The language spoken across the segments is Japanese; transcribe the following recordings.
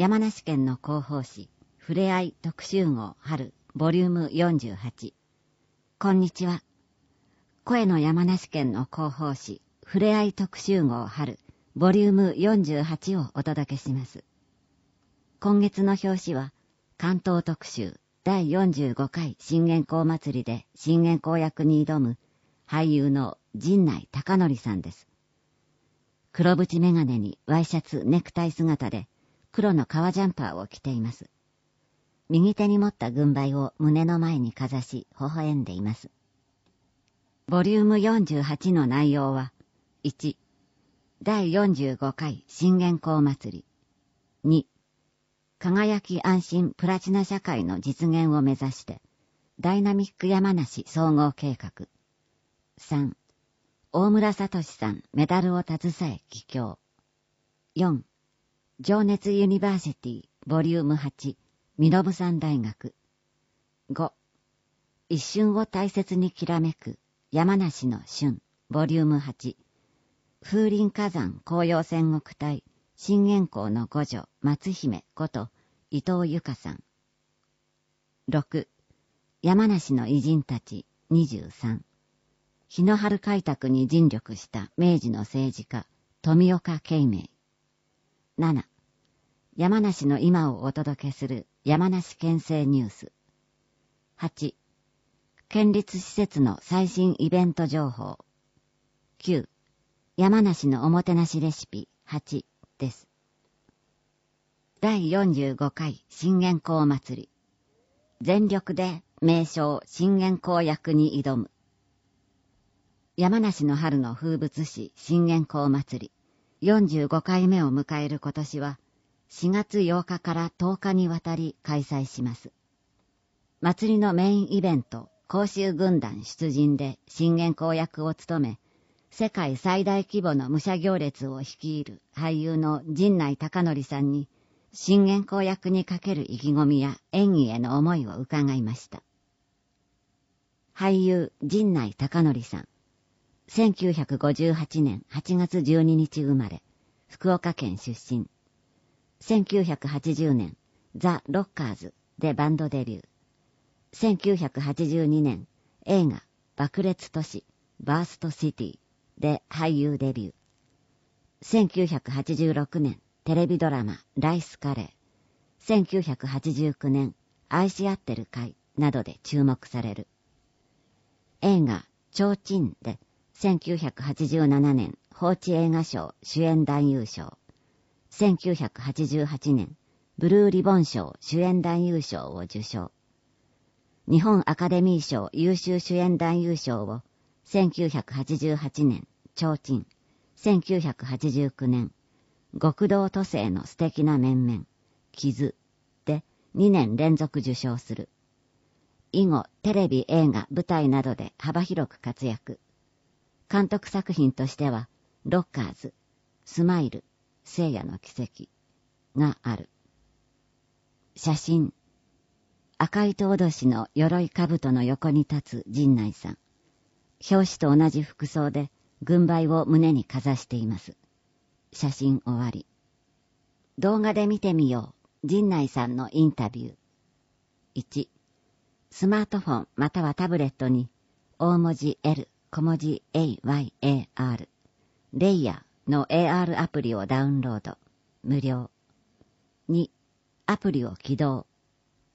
山梨県の広報誌、ふれあい特集号春、ボリューム48。こんにちは。声の山梨県の広報誌、ふれあい特集号春、ボリューム48をお届けします。今月の表紙は、関東特集第45回新元公祭りで新元公役に挑む俳優の陣内孝則さんです。黒縁眼鏡にワイシャツ、ネクタイ姿で、黒の革ジャンパーを着ています。右手に持った軍配を胸の前にかざし、微笑んでいます。ボリューム48の内容は、1、第45回信玄公祭り、2、輝き安心プラチナ社会の実現を目指して、ダイナミック山梨総合計画、3、大村聡さんメダルを携え帰郷、4、情熱ユニバーシティボリューム8身延山大学5一瞬を大切にきらめく山梨の旬ボリューム8風林火山紅葉戦国隊信玄公の五女松姫こと伊藤由香さん6山梨の偉人たち23日の春開拓に尽力した明治の政治家富岡慶明7山梨の今をお届けする山梨県政ニュース8県立施設の最新イベント情報9山梨のおもてなしレシピ8です第45回信玄公祭り全力で名称信玄公役に挑む山梨の春の風物詩信玄公祭り45回目を迎える今年は4月8日から10日にわたり開催します。祭りのメインイベント、甲州軍団出陣で信玄公役を務め、世界最大規模の武者行列を率いる俳優の陣内隆則さんに、信玄公役にかける意気込みや演技への思いを伺いました。俳優陣内隆則さん。1958年8月12日生まれ、福岡県出身。1980年、ザ・ロッカーズでバンドデビュー。1982年、映画、爆裂都市、バーストシティで俳優デビュー。1986年、テレビドラマ、ライスカレー。1989年、愛し合ってる会などで注目される。映画、提灯で1987年、放置映画賞主演男優賞。1988年、ブルーリボン賞主演男優賞を受賞。日本アカデミー賞優秀主演男優賞を1988年、提灯。1989年、極道都政の素敵な面々、傷で2年連続受賞する。以後、テレビ、映画、舞台などで幅広く活躍。監督作品としては、ロッカーズ、スマイル、聖夜の奇跡がある。写真、赤いとおどしの鎧兜の横に立つ陣内さん。表紙と同じ服装で軍配を胸にかざしています。写真終わり。動画で見てみよう。陣内さんのインタビュー。1、スマートフォンまたはタブレットに大文字 L 小文字 AYAR、レイヤーの AR アプリをダウンロード、無料。2、アプリを起動。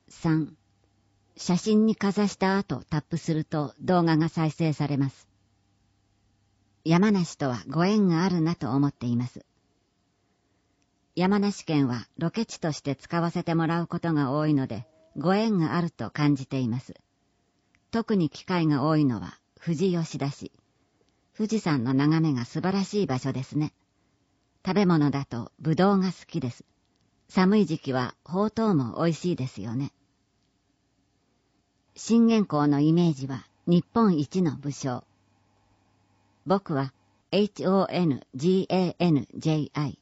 3、写真にかざした後タップすると動画が再生されます。山梨とはご縁があるなと思っています。山梨県はロケ地として使わせてもらうことが多いので、ご縁があると感じています。特に機会が多いのは富士吉田市。富士山の眺めが素晴らしい場所ですね。食べ物だとぶどうが好きです。寒い時期はほうとうも美味しいですよね。信玄公のイメージは日本一の武将。僕は HONGANJI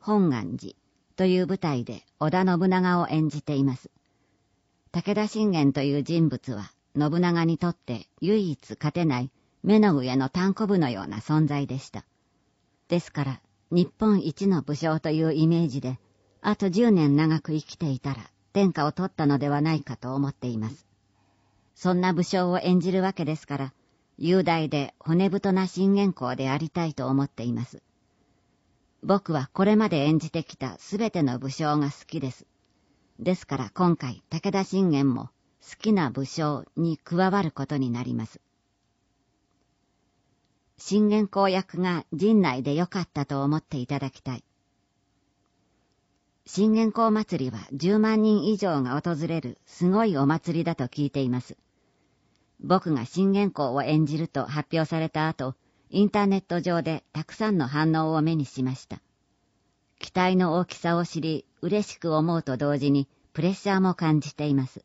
本願寺という舞台で織田信長を演じています。武田信玄という人物は信長にとって唯一勝てない目の上の単コ部のような存在でした。ですから、日本一の武将というイメージで、あと10年長く生きていたら、天下を取ったのではないかと思っています。そんな武将を演じるわけですから、雄大で骨太な信玄公でありたいと思っています。僕はこれまで演じてきたすべての武将が好きです。ですから今回、武田信玄も、好きな武将に加わることになります。信玄公役が陣内で良かったと思っていただきたい。信玄公祭りは10万人以上が訪れるすごいお祭りだと聞いています。僕が信玄公を演じると発表された後、インターネット上でたくさんの反応を目にしました。期待の大きさを知り、嬉しく思うと同時にプレッシャーも感じています。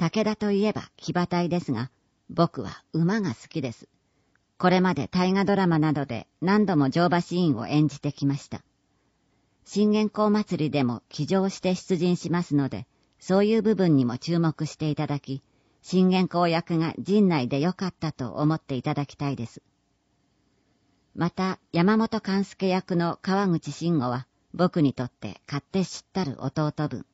武田といえば騎馬隊ですが、僕は馬が好きです。これまで大河ドラマなどで何度も乗馬シーンを演じてきました。信玄公祭りでも騎乗して出陣しますので、そういう部分にも注目していただき、信玄公役が陣内で良かったと思っていただきたいです。また、山本勘助役の川口慎吾は、僕にとって勝手知ったる弟分。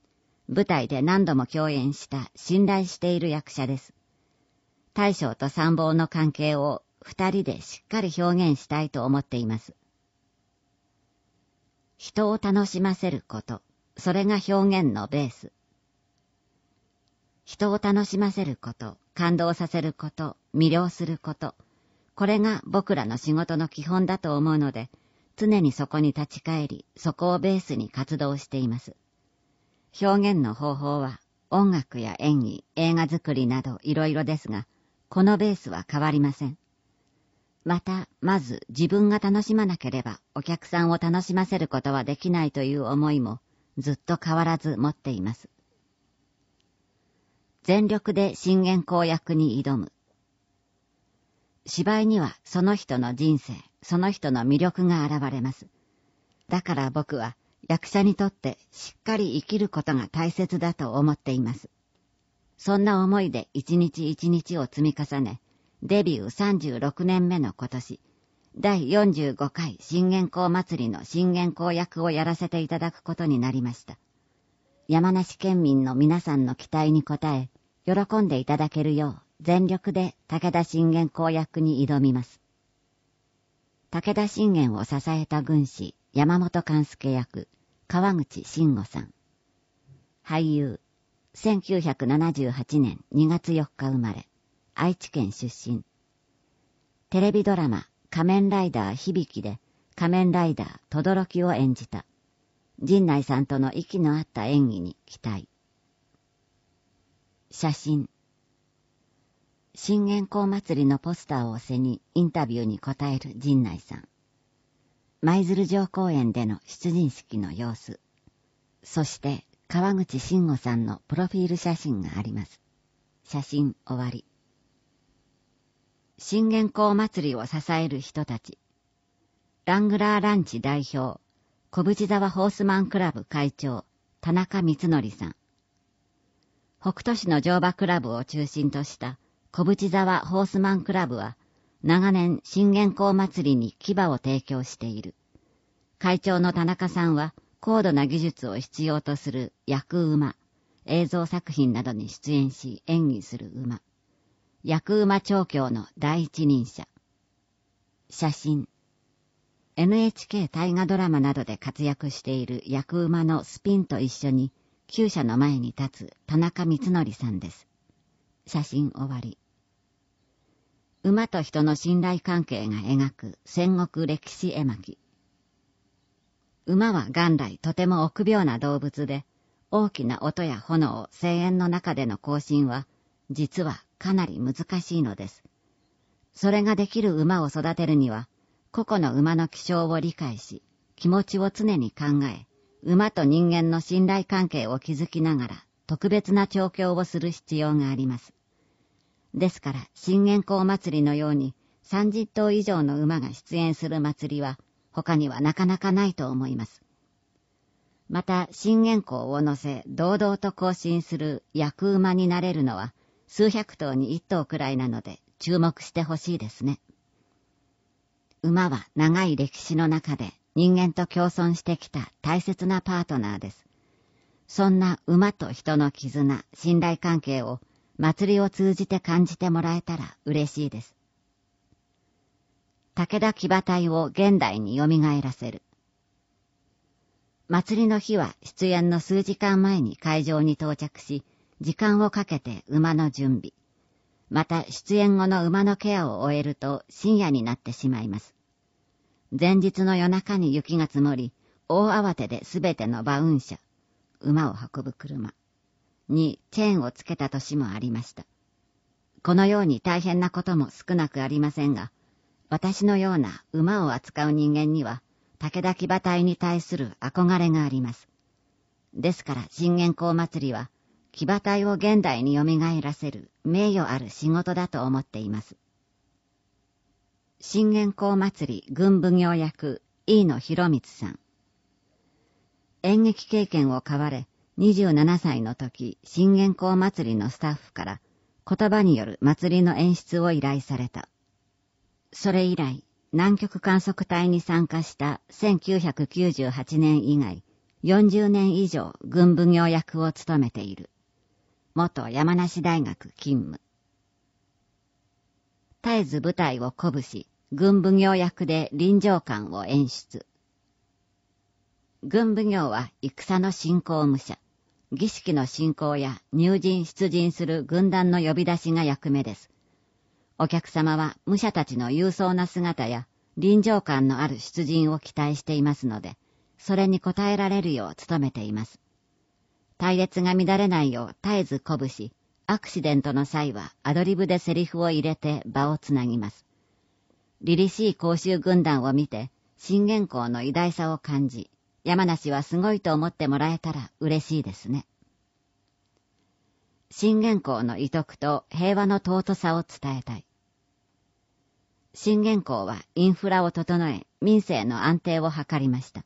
舞台で何度も共演した信頼している役者です。大将と参謀の関係を二人でしっかり表現したいと思っています。人を楽しませること、それが表現のベース。人を楽しませること、感動させること、魅了すること、これが僕らの仕事の基本だと思うので、常にそこに立ち返り、そこをベースに活動しています。表現の方法は音楽や演技、映画作りなどいろいろですが、このベースは変わりません。また、まず自分が楽しまなければお客さんを楽しませることはできないという思いもずっと変わらず持っています。全力で信玄公役に挑む。芝居にはその人の人生、その人の魅力が現れます。だから僕は役者にとってしっかり生きることが大切だと思っています。そんな思いで一日一日を積み重ね、デビュー36年目の今年、第45回新元校祭りの新元校役をやらせていただくことになりました。山梨県民の皆さんの期待に応え、喜んでいただけるよう、全力で武田信玄公役に挑みます。武田信玄を支えた軍師、山本勘助役、川口慎吾さん。俳優。1978年2月4日生まれ。愛知県出身。テレビドラマ、仮面ライダー響で仮面ライダー轟きを演じた。陣内さんとの息の合った演技に期待。写真。新元公祭りのポスターを背にインタビューに答える陣内さん。舞鶴城公園での出陣式の様子、そして川口慎吾さんのプロフィール写真があります。写真終わり。信玄公祭りを支える人たち。ラングラーランチ代表、小淵沢ホースマンクラブ会長、田中光則さん。北斗市の乗馬クラブを中心とした小淵沢ホースマンクラブは、長年信玄公祭りに牙を提供している。会長の田中さんは高度な技術を必要とする役馬、映像作品などに出演し演技する馬。役馬調教の第一人者。写真。NHK 大河ドラマなどで活躍している役馬のスピンと一緒に、厩舎の前に立つ田中光則さんです。写真終わり。馬と人の信頼関係が描く戦国歴史絵巻。馬は元来とても臆病な動物で、大きな音や炎、声援の中での行進は、実はかなり難しいのです。それができる馬を育てるには、個々の馬の気性を理解し、気持ちを常に考え、馬と人間の信頼関係を築きながら、特別な調教をする必要があります。ですから、信玄公祭りのように、30頭以上の馬が出演する祭りは、他にはなかなかないと思います。また、信玄公を乗せ、堂々と行進する役馬になれるのは、数百頭に一頭くらいなので、注目してほしいですね。馬は長い歴史の中で人間と共存してきた大切なパートナーです。そんな馬と人の絆、信頼関係を祭りを通じて感じてもらえたら嬉しいです。武田騎馬隊を現代によみがえらせる。祭りの日は出演の数時間前に会場に到着し、時間をかけて馬の準備。また出演後の馬のケアを終えると深夜になってしまいます。前日の夜中に雪が積もり、大慌てで全ての馬運車、馬を運ぶ車、にチェーンをつけた年もありました。このように大変なことも少なくありませんが、私のような馬を扱う人間には、武田騎馬隊に対する憧れがあります。ですから、信玄公祭りは、騎馬隊を現代によみがえらせる名誉ある仕事だと思っています。信玄公祭り軍奉行役、飯野博光さん。演劇経験を買われ、27歳の時、信玄公祭りのスタッフから、言葉による祭りの演出を依頼された。それ以来、南極観測隊に参加した1998年以外、40年以上軍部業役を務めている。元山梨大学勤務。絶えず舞台を鼓舞し、軍奉行役で臨場感を演出。軍奉行は戦の信仰無者。儀式の進行や入陣出陣する軍団の呼び出しが役目です。お客様は武者たちの勇壮な姿や臨場感のある出陣を期待していますので、それに応えられるよう努めています。隊列が乱れないよう絶えず鼓舞し、アクシデントの際はアドリブでセリフを入れて場をつなぎます。凛々しい公衆軍団を見て、新元公の偉大さを感じ、山梨はすごいと思ってもらえたら嬉しいですね。信玄公の遺徳と平和の尊さを伝えたい。信玄公はインフラを整え、民生の安定を図りました。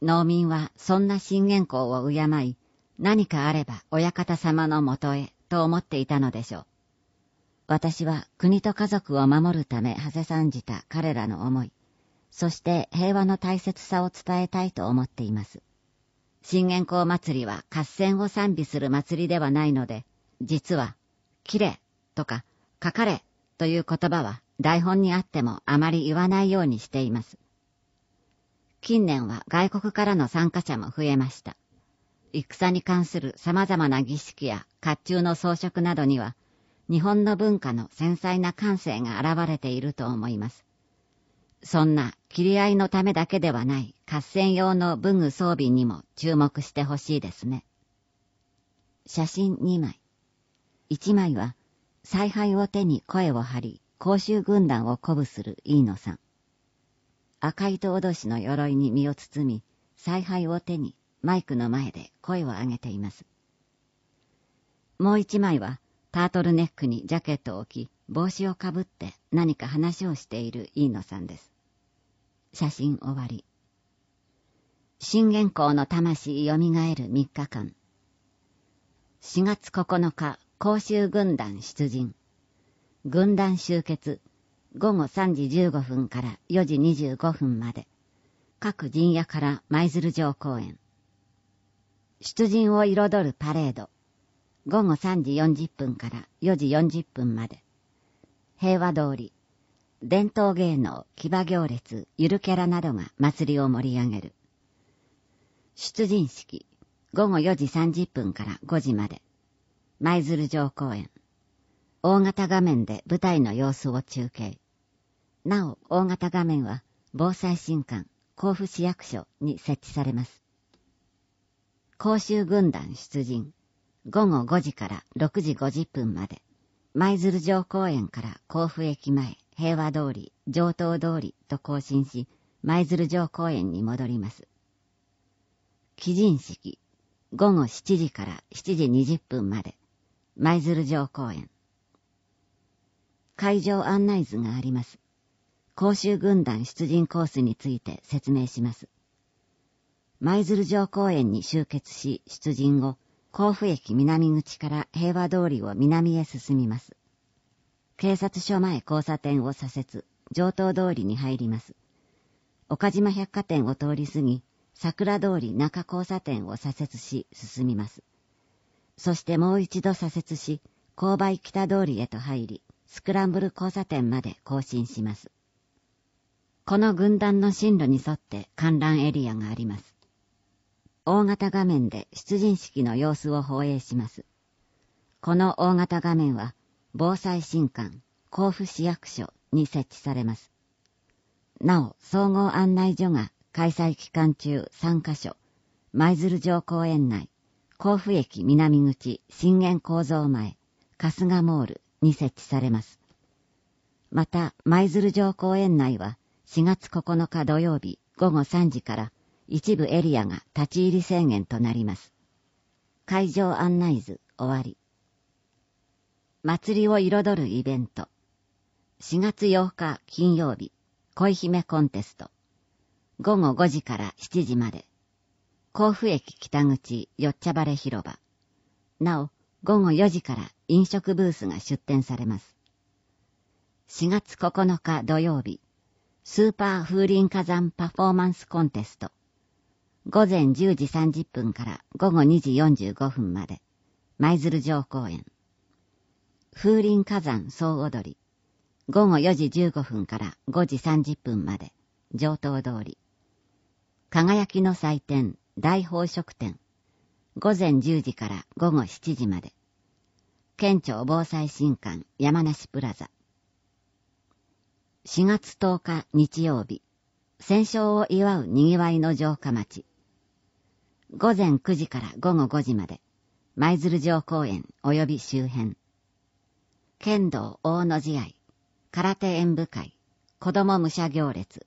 農民はそんな信玄公を敬い、何かあれば親方様のもとへと思っていたのでしょう。私は国と家族を守るためはせさんじた彼らの思い。そして平和の大切さを伝えたいと思っています。信玄公祭りは合戦を賛美する祭りではないので、実は、きれとか、かかれという言葉は台本にあってもあまり言わないようにしています。近年は外国からの参加者も増えました。戦に関する様々な儀式や甲冑の装飾などには、日本の文化の繊細な感性が現れていると思います。そんな切り合いのためだけではない合戦用の文具装備にも注目してほしいですね。写真2枚。1枚は、采配を手に声を張り、甲州軍団を鼓舞する飯野さん。赤いと脅しの鎧に身を包み、采配を手にマイクの前で声を上げています。もう1枚は、タートルネックにジャケットを置き、帽子をかぶって何か話をしている飯野さんです。写真終わり。信玄公の魂蘇る3日間。4月9日、甲州軍団出陣。軍団集結。午後3時15分から4時25分まで。各陣屋から舞鶴城公園。出陣を彩るパレード。午後3時40分から4時40分まで。平和通り。伝統芸能、騎馬行列、ゆるキャラなどが祭りを盛り上げる。出陣式、午後4時30分から5時まで。舞鶴城公園。大型画面で舞台の様子を中継。なお、大型画面は防災新館、甲府市役所に設置されます。甲州軍団出陣。午後5時から6時50分まで。舞鶴城公園から甲府駅前。平和通り、上等通りと更新し、舞鶴城公園に戻ります。基人式、午後7時から7時20分まで、舞鶴城公園。会場案内図があります。公衆軍団出陣コースについて説明します。舞鶴城公園に集結し出陣後、甲府駅南口から平和通りを南へ進みます。警察署前交差点を左折、上東通りに入ります。岡島百貨店を通り過ぎ、桜通り中交差点を左折し進みます。そしてもう一度左折し、勾配北通りへと入り、スクランブル交差点まで行進します。この軍団の進路に沿って観覧エリアがあります。大型画面で出陣式の様子を放映します。この大型画面は防災新館、甲府市役所に設置されます。なお、総合案内所が開催期間中3カ所、舞鶴城公園内、甲府駅南口震源構造前、春日モールに設置されます。また、舞鶴城公園内は4月9日土曜日午後3時から一部エリアが立ち入り制限となります。会場案内図終わり。祭りを彩るイベント。4月8日金曜日、恋姫コンテスト。午後5時から7時まで。甲府駅北口よっちゃばれ広場。なお、午後4時から飲食ブースが出展されます。4月9日土曜日、スーパー風林火山パフォーマンスコンテスト。午前10時30分から午後2時45分まで、舞鶴城公園。風林火山総踊り。午後4時15分から5時30分まで、上等通り。輝きの祭典、大宝飾展。午前10時から午後7時まで。県庁防災新館山梨プラザ。4月10日日曜日、戦勝を祝う賑わいの城下町。午前9時から午後5時まで、舞鶴城公園及び周辺。剣道大野試合、空手演舞会、子供武者行列、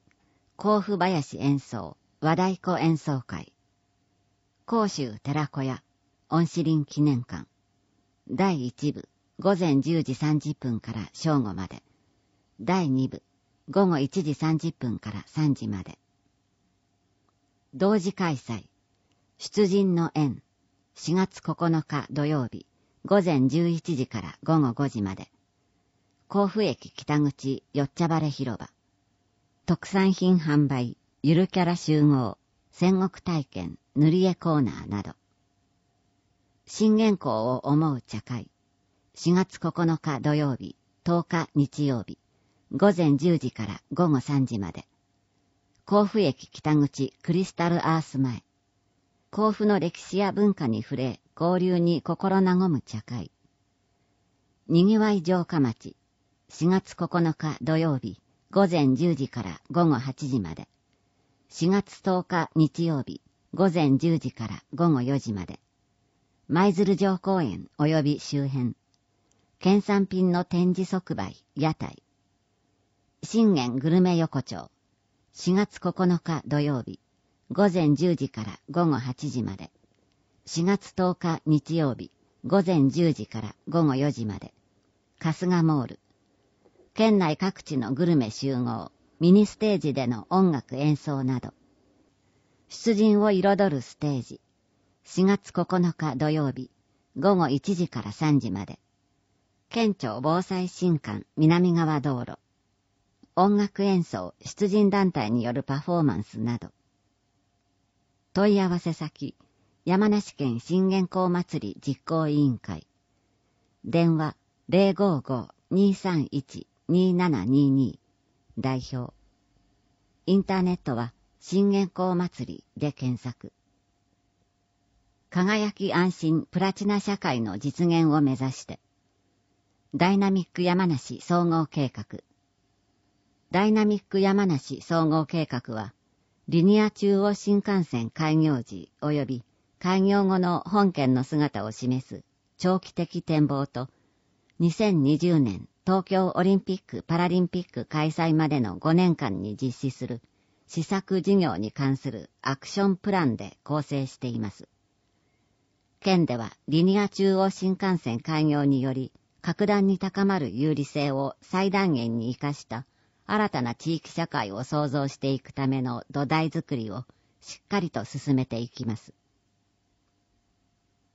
甲府林演奏、和太鼓演奏会、甲州寺子屋、恩師林記念館、第1部、午前10時30分から正午まで、第2部、午後1時30分から3時まで。同時開催、出陣の縁、4月9日土曜日、午前11時から午後5時まで、甲府駅北口よっちゃばれ広場、特産品販売、ゆるキャラ集合、戦国体験、塗り絵コーナーなど、新元校を思う茶会、4月9日土曜日、10日日曜日、午前10時から午後3時まで、甲府駅北口クリスタルアース前、甲府の歴史や文化に触れ、交流に心和む茶会。にぎわい城下町、4月9日土曜日、午前10時から午後8時まで。4月10日日曜日、午前10時から午後4時まで。舞鶴城公園及び周辺。県産品の展示即売、屋台。信玄グルメ横丁。4月9日土曜日、午前10時から午後8時まで。4月10日日曜日午前10時から午後4時まで春日モール県内各地のグルメ集合ミニステージでの音楽演奏など出陣を彩るステージ4月9日土曜日午後1時から3時まで県庁防災新館南側道路音楽演奏出陣団体によるパフォーマンスなど問い合わせ先山梨県信玄公祭り実行委員会。電話055-231-2722代表。インターネットは信玄公祭りで検索。輝き安心プラチナ社会の実現を目指して。ダイナミック山梨総合計画。ダイナミック山梨総合計画は、リニア中央新幹線開業時及び開業後の本県の姿を示す長期的展望と、2020年東京オリンピック・パラリンピック開催までの5年間に実施する施策事業に関するアクションプランで構成しています。県ではリニア中央新幹線開業により、格段に高まる有利性を最大限に活かした新たな地域社会を創造していくための土台づくりをしっかりと進めていきます。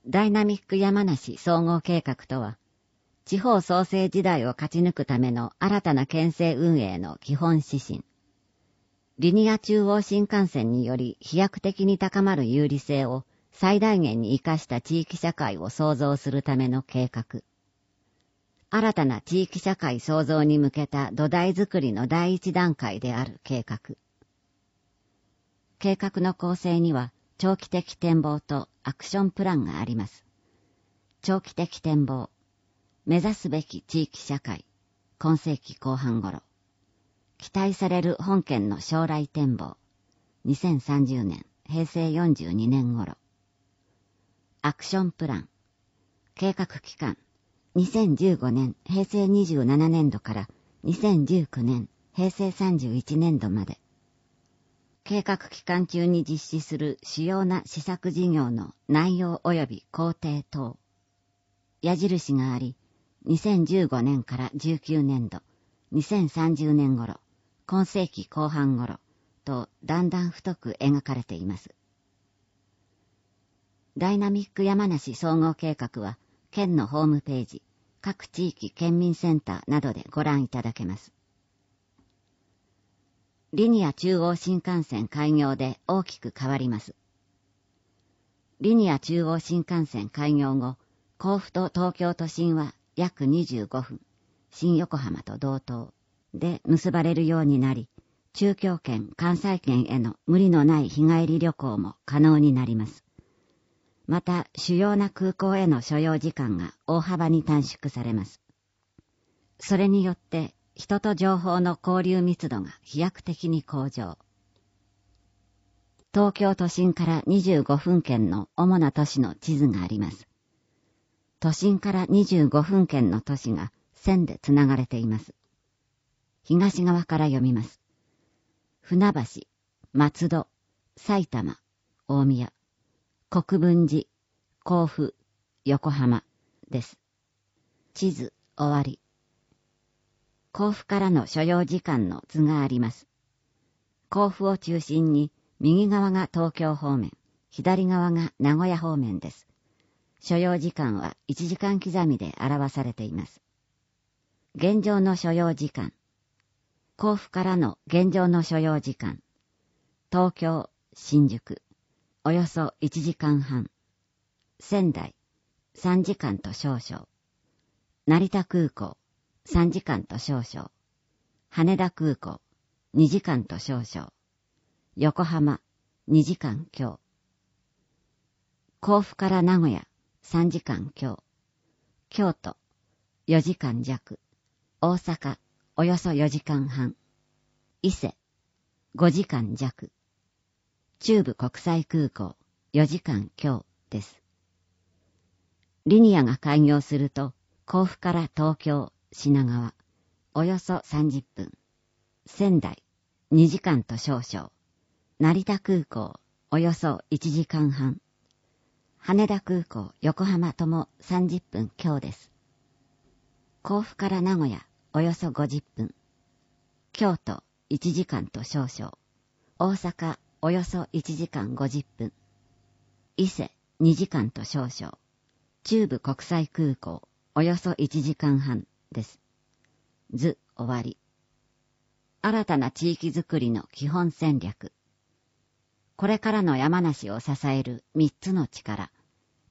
ダイナミック山梨総合計画とは、地方創生時代を勝ち抜くための新たな県政運営の基本指針。リニア中央新幹線により飛躍的に高まる有利性を最大限に活かした地域社会を創造するための計画。新たな地域社会創造に向けた土台づくりの第一段階である計画。計画の構成には、長期的展望とアクションプランがあります。長期的展望。目指すべき地域社会。今世紀後半頃。期待される本県の将来展望。2030年、平成42年頃。アクションプラン。計画期間。2015年、平成27年度から2019年、平成31年度まで。計画期間中に実施する主要な施策事業の内容及び工程等。矢印があり、2015年から19年度、2030年頃、今世紀後半頃、とだんだん太く描かれています。ダイナミック山梨総合計画は、県のホームページ、各地域県民センターなどでご覧いただけます。リニア中央新幹線開業で大きく変わります。リニア中央新幹線開業後、甲府と東京都心は約25分、新横浜と同等で結ばれるようになり、中京圏、関西圏への無理のない日帰り旅行も可能になります。また、主要な空港への所要時間が大幅に短縮されます。それによって、人と情報の交流密度が飛躍的に向上。東京都心から25分圏の主な都市の地図があります。都心から25分圏の都市が線でつながれています。東側から読みます。船橋、松戸、埼玉、大宮、国分寺、甲府、横浜です。地図終わり。甲府からの所要時間の図があります。甲府を中心に、右側が東京方面、左側が名古屋方面です。所要時間は1時間刻みで表されています。現状の所要時間。甲府からの現状の所要時間。東京、新宿。およそ1時間半。仙台、3時間と少々。成田空港、3時間と少々。羽田空港、2時間と少々。横浜、2時間強。甲府から名古屋、3時間強。京都、4時間弱。大阪、およそ4時間半。伊勢、5時間弱。中部国際空港、4時間強です。リニアが開業すると、甲府から東京、品川、およそ30分。仙台、2時間と少々。成田空港、およそ1時間半。羽田空港、横浜とも30分強です。甲府から名古屋、およそ50分。京都、1時間と少々。大阪、およそ1時間50分。伊勢、2時間と少々。中部国際空港、およそ1時間半。です。図終わり。新たな地域づくりの基本戦略。これからの山梨を支える3つの力。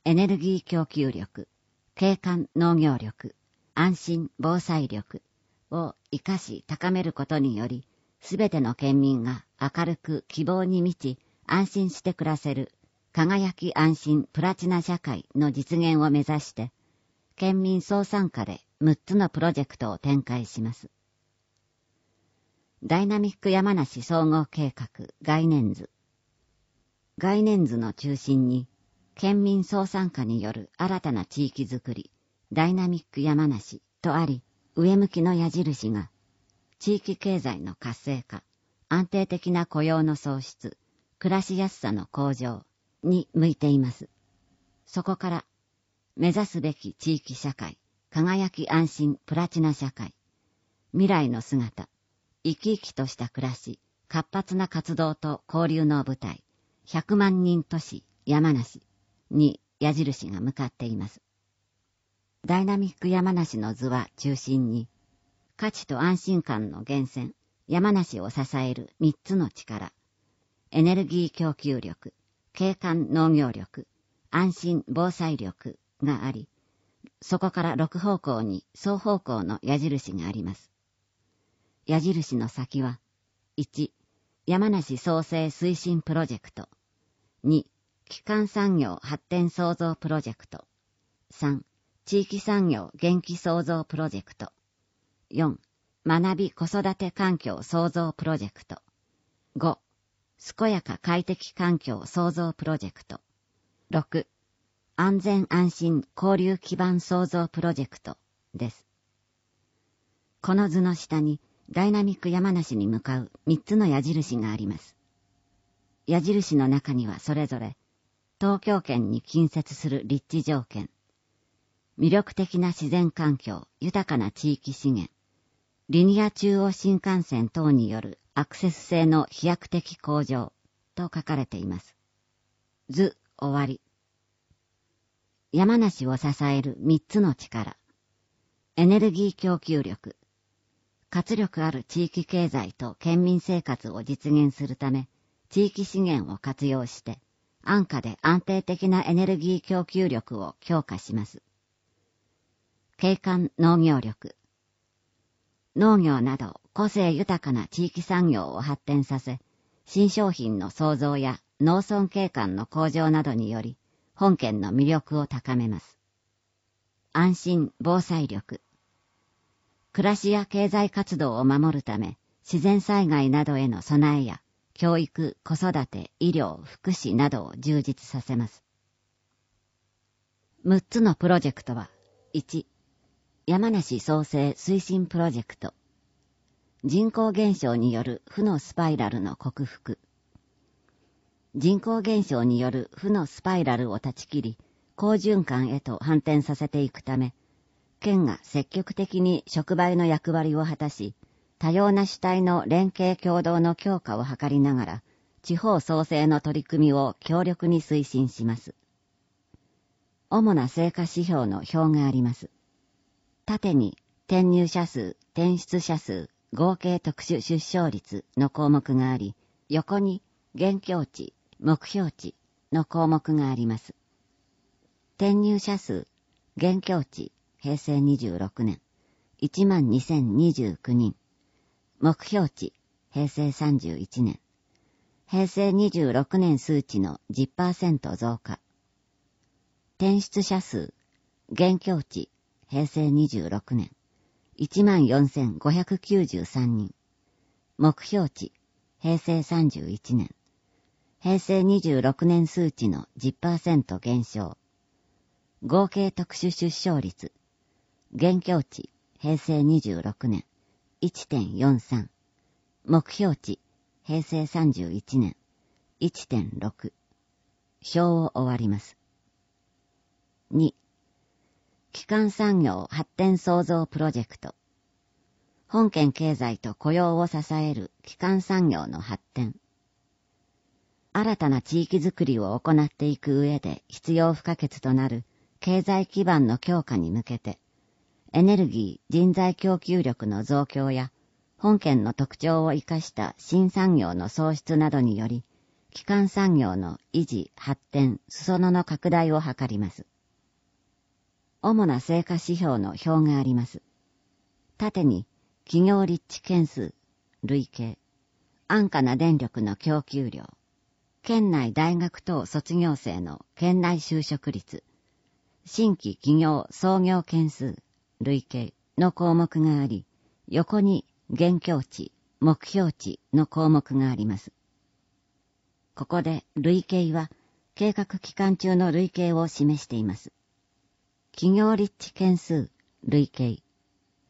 エネルギー供給力、景観農業力、安心防災力を活かし高めることにより、すべての県民が明るく希望に満ち、安心して暮らせる、輝き安心プラチナ社会の実現を目指して、県民総参加で6つのプロジェクトを展開します。ダイナミック山梨総合計画概念図概念図の中心に県民総参加による新たな地域づくりダイナミック山梨とあり上向きの矢印が地域経済の活性化安定的な雇用の創出暮らしやすさの向上に向いていますそこから目指すべき地域社会輝き安心プラチナ社会、未来の姿、生き生きとした暮らし、活発な活動と交流の舞台、100万人都市山梨に矢印が向かっています。ダイナミック山梨の図は中心に、価値と安心感の源泉、山梨を支える3つの力、エネルギー供給力、景観農業力、安心防災力があり、そこから6方向に双方向の矢印があります。矢印の先は、1、山梨創生推進プロジェクト、2、基幹産業発展創造プロジェクト、3、地域産業元気創造プロジェクト、4、学び子育て環境創造プロジェクト、5、健やか快適環境創造プロジェクト、6、安全安心交流基盤創造プロジェクトです。この図の下にダイナミック山梨に向かう3つの矢印があります。矢印の中にはそれぞれ東京圏に近接する立地条件、魅力的な自然環境、豊かな地域資源、リニア中央新幹線等によるアクセス性の飛躍的向上と書かれています。図終わり。山梨を支える三つの力。エネルギー供給力。活力ある地域経済と県民生活を実現するため、地域資源を活用して、安価で安定的なエネルギー供給力を強化します。景観農業力。農業など個性豊かな地域産業を発展させ、新商品の創造や農村景観の向上などにより、本県の魅力を高めます。安心防災力。暮らしや経済活動を守るため、自然災害などへの備えや、教育、子育て、医療、福祉などを充実させます。6つのプロジェクトは、1、山梨創生推進プロジェクト、人口減少による負のスパイラルの克服、人口減少による負のスパイラルを断ち切り、好循環へと反転させていくため、県が積極的に触媒の役割を果たし、多様な主体の連携協働の強化を図りながら、地方創生の取り組みを強力に推進します。主な成果指標の表があります。縦に、転入者数、転出者数、合計特殊出生率の項目があり、横に、現境地、目標値の項目があります。転入者数、現況値、平成26年、12,029人。目標値、平成31年。平成26年数値の10%増加。転出者数、現況値、平成26年、14,593人。目標値、平成31年、平成26年数値の10%減少。合計特殊出生率。現況値平成26年1.43。目標値平成31年1.6。章を終わります。2. 基幹産業発展創造プロジェクト。本県経済と雇用を支える基幹産業の発展。新たな地域づくりを行っていく上で必要不可欠となる経済基盤の強化に向けて、エネルギー、人材供給力の増強や、本県の特徴を生かした新産業の創出などにより、基幹産業の維持、発展、裾野の拡大を図ります。主な成果指標の表があります。縦に、企業立地件数、累計、安価な電力の供給量、県内大学等卒業生の県内就職率、新規企業創業件数、累計の項目があり、横に現況値、目標値の項目があります。ここで累計は計画期間中の累計を示しています。企業立地件数、累計、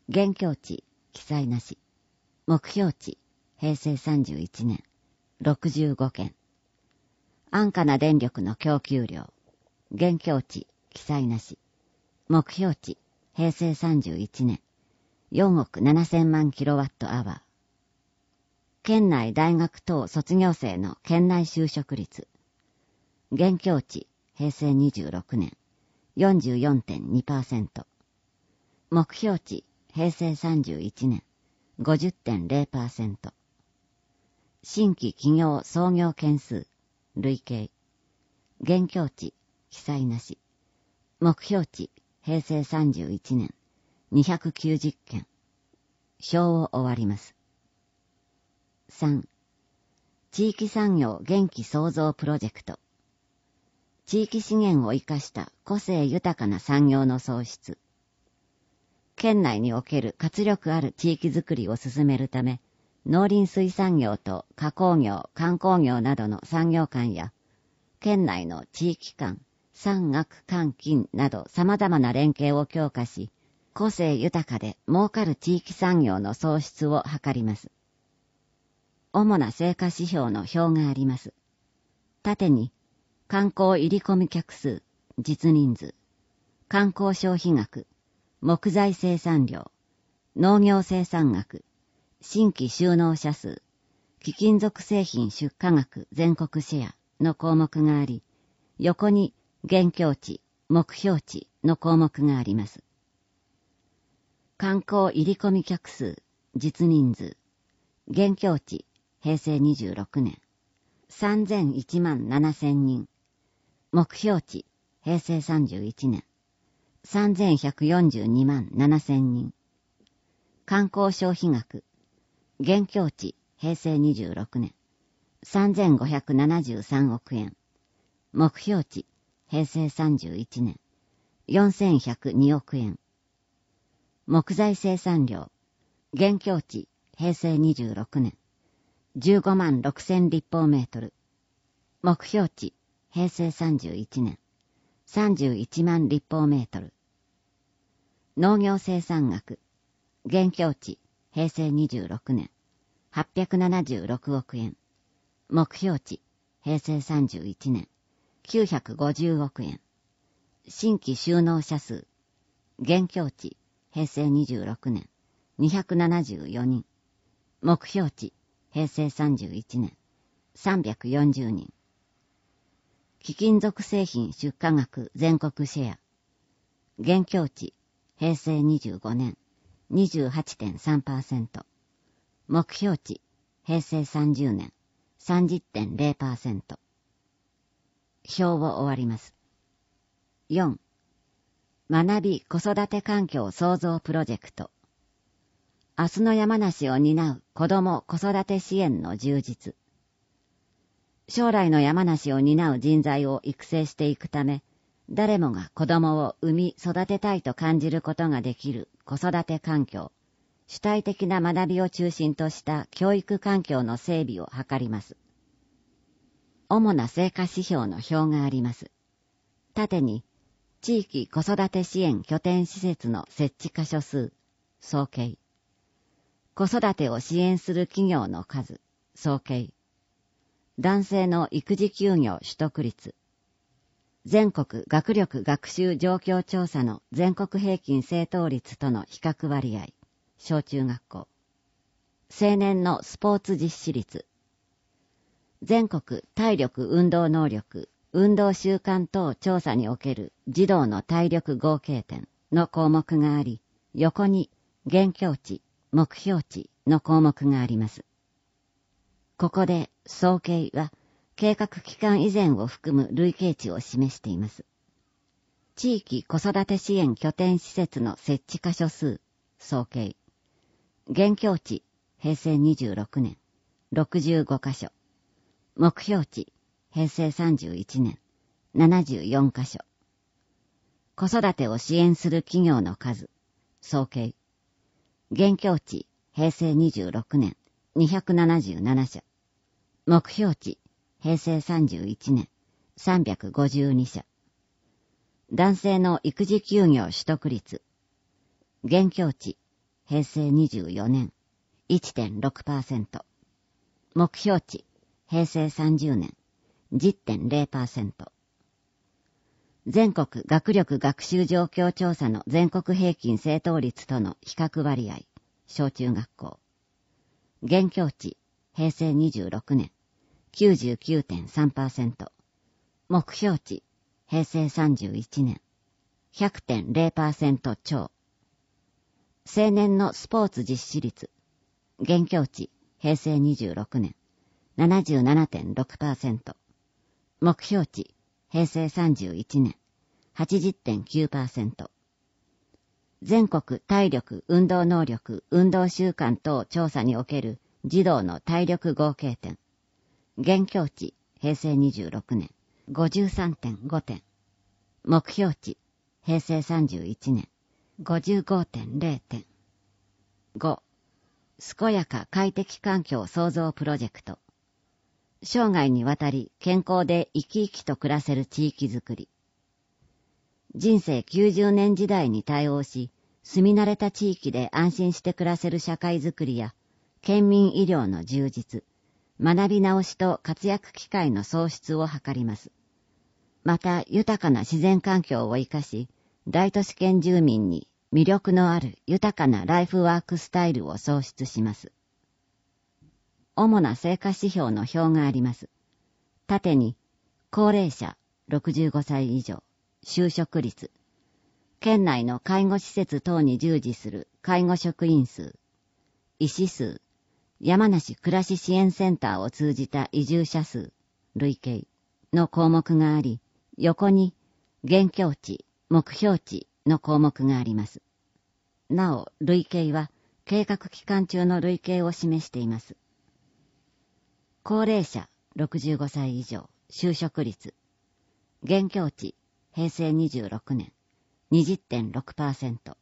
現況値、記載なし、目標値、平成31年、65件。安価な電力の供給量、現況値、記載なし。目標値、平成31年、4億7 0 0 0万キロワットアワー。県内大学等卒業生の県内就職率。現況値、平成26年、44.2%。目標値、平成31年、50.0%。新規企業創業件数、累計。現況値、記載なし。目標値、平成31年、290件。表を終わります。3. 地域産業元気創造プロジェクト。地域資源を生かした個性豊かな産業の創出。県内における活力ある地域づくりを進めるため、農林水産業と加工業、観光業などの産業間や、県内の地域間、産学官金など様々な連携を強化し、個性豊かで儲かる地域産業の創出を図ります。主な成果指標の表があります。縦に、観光入り込み客数、実人数、観光消費額、木材生産量、農業生産額、新規収納者数、貴金属製品出荷額全国シェアの項目があり、横に現況値、目標値の項目があります。観光入り込み客数、実人数、現況値、平成26年、3001万7000人、目標値、平成31年、3142万7000人、観光消費額、現境地平成26年3573億円目標値平成31年4102億円木材生産量現境地平成26年15万6000立方メートル目標値平成31年31万立方メートル農業生産額現境地平成26年、876億円。目標値、平成31年、950億円。新規収納者数、現況値、平成26年、274人。目標値、平成31年、340人。貴金属製品出荷額全国シェア。現況値、平成25年、28.3%、目標値、平成30年、30.0%。表を終わります。4、学び子育て環境創造プロジェクト。明日の山梨を担う子ども子育て支援の充実。将来の山梨を担う人材を育成していくため、誰もが子供を産み育てたいと感じることができる子育て環境、主体的な学びを中心とした教育環境の整備を図ります。主な成果指標の表があります。縦に、地域子育て支援拠点施設の設置箇所数、総計。子育てを支援する企業の数、総計。男性の育児休業取得率、全国学力学習状況調査の全国平均正答率との比較割合、小中学校。青年のスポーツ実施率。全国体力運動能力、運動習慣等調査における児童の体力合計点の項目があり、横に現況値、目標値の項目があります。ここで、総計は、計画期間以前を含む累計値を示しています。地域子育て支援拠点施設の設置箇所数、総計。現況値、平成26年、65箇所。目標値、平成31年、74箇所。子育てを支援する企業の数、総計。現況値、平成26年、277社。目標値、平成31年、352社。男性の育児休業取得率。現況値、平成24年、1.6%。目標値、平成30年、10.0%。全国学力学習状況調査の全国平均正答率との比較割合、小中学校。現況値、平成26年、99.3%。目標値、平成31年、100.0%超。青年のスポーツ実施率、現況値、平成26年、77.6%。目標値、平成31年、80.9%。全国体力運動能力運動習慣等調査における児童の体力合計点。現況値、平成26年、53.5点。目標値、平成31年、55.0点。5、健やか快適環境創造プロジェクト。生涯にわたり健康で生き生きと暮らせる地域づくり。人生90年時代に対応し、住み慣れた地域で安心して暮らせる社会づくりや、県民医療の充実、学び直しと活躍機会の創出を図ります。また豊かな自然環境を生かし、大都市圏住民に魅力のある豊かなライフワークスタイルを創出します。主な成果指標の表があります。縦に、高齢者65歳以上、就職率、県内の介護施設等に従事する介護職員数、医師数、山梨暮らし支援センターを通じた移住者数、累計の項目があり、横に、現況値、目標値の項目があります。なお、累計は、計画期間中の累計を示しています。高齢者65歳以上、就職率、現況値、平成26年、20.6%、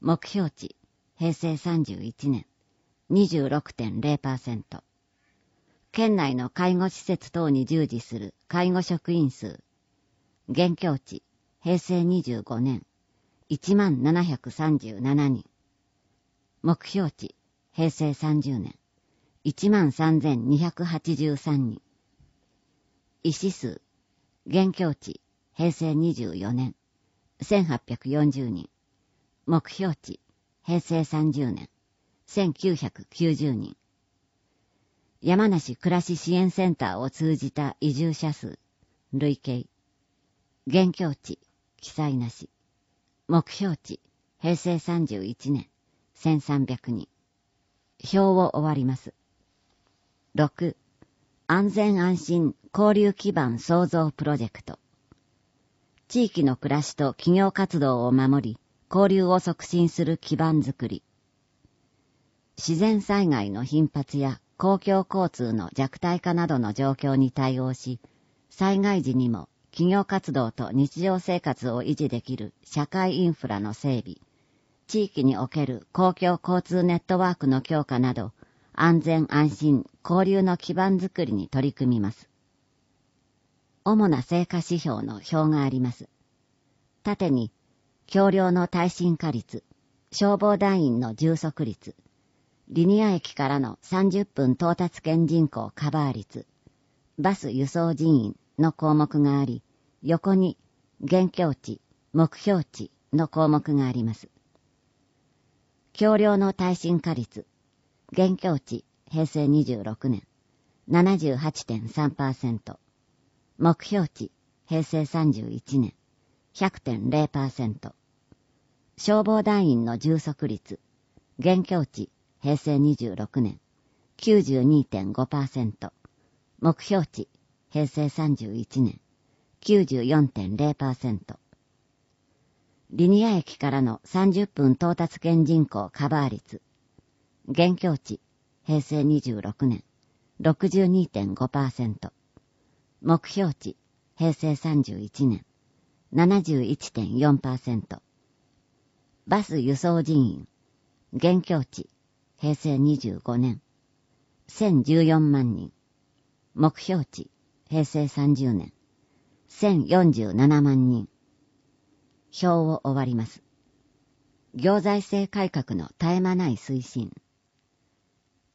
目標値、平成31年、26.0%。県内の介護施設等に従事する介護職員数、現境地、平成25年、1万7 3 7人。目標値、平成30年、13,283万人。医師数、現境地、平成24年、1840人。目標値、平成30年、1990人。山梨暮らし支援センターを通じた移住者数、累計。現況地、記載なし。目標値、平成31年、1300人。表を終わります。6、安全安心交流基盤創造プロジェクト。地域の暮らしと企業活動を守り、交流を促進する基盤づくり。自然災害の頻発や公共交通の弱体化などの状況に対応し、災害時にも企業活動と日常生活を維持できる社会インフラの整備、地域における公共交通ネットワークの強化など、安全安心交流の基盤づくりに取り組みます。主な成果指標の表があります。縦に、橋梁の耐震化率、消防団員の充足率、リニア駅からの30分到達圏人口カバー率、バス輸送人員の項目があり、横に現境地、目標地の項目があります。橋梁の耐震化率、現境地平成26年78.3%、目標値平成31年100.0%、消防団員の充足率、現境地平成26年92.5%、目標値平成31年94.0%。リニア駅からの30分到達圏人口カバー率、現境地平成26年62.5%、目標値平成31年71.4%、バス輸送人員、現境地平成25年、1014万人。目標値、平成30年、1047万人。表を終わります。行財政改革の絶え間ない推進。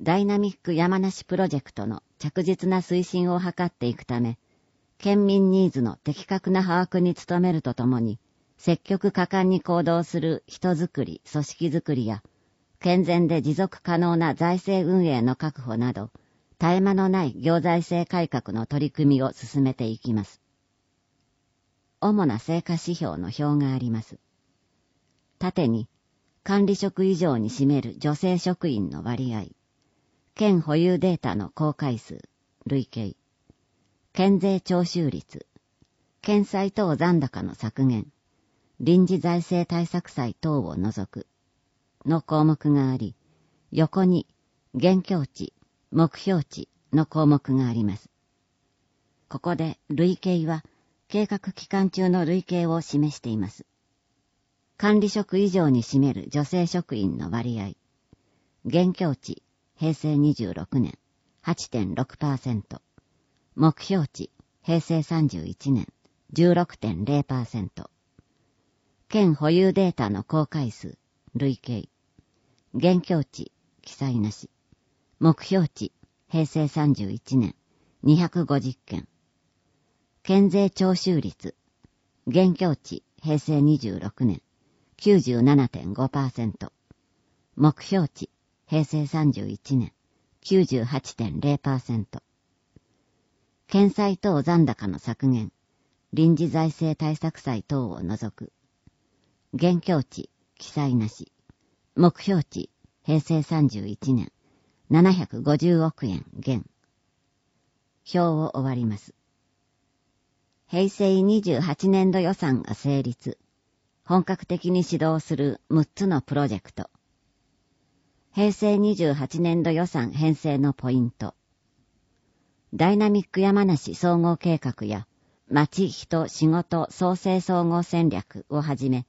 ダイナミック山梨プロジェクトの着実な推進を図っていくため、県民ニーズの的確な把握に努めるとともに、積極果敢に行動する人づくり、組織づくりや、健全で持続可能な財政運営の確保など、絶え間のない行財政改革の取り組みを進めていきます。主な成果指標の表があります。縦に、管理職以上に占める女性職員の割合、県保有データの公開数、累計、県税徴収率、県債等残高の削減、臨時財政対策債等を除くの項目があり、横に現境値、目標値の項目があります。ここで累計は計画期間中の累計を示しています。管理職以上に占める女性職員の割合、現境値平成26年8.6%、目標値平成31年16.0%、県保有データの公開数累計現況値、記載なし。目標値、平成31年、250件。県税徴収率、現況値、平成26年、97.5%。目標値、平成31年、98.0%。県債等残高の削減、臨時財政対策債等を除く。現況値、記載なし。目標値、平成31年、750億円減。表を終わります。平成28年度予算が成立。本格的に始動する6つのプロジェクト。平成28年度予算編成のポイント。ダイナミック山梨総合計画や、町、人、仕事、創生総合戦略をはじめ、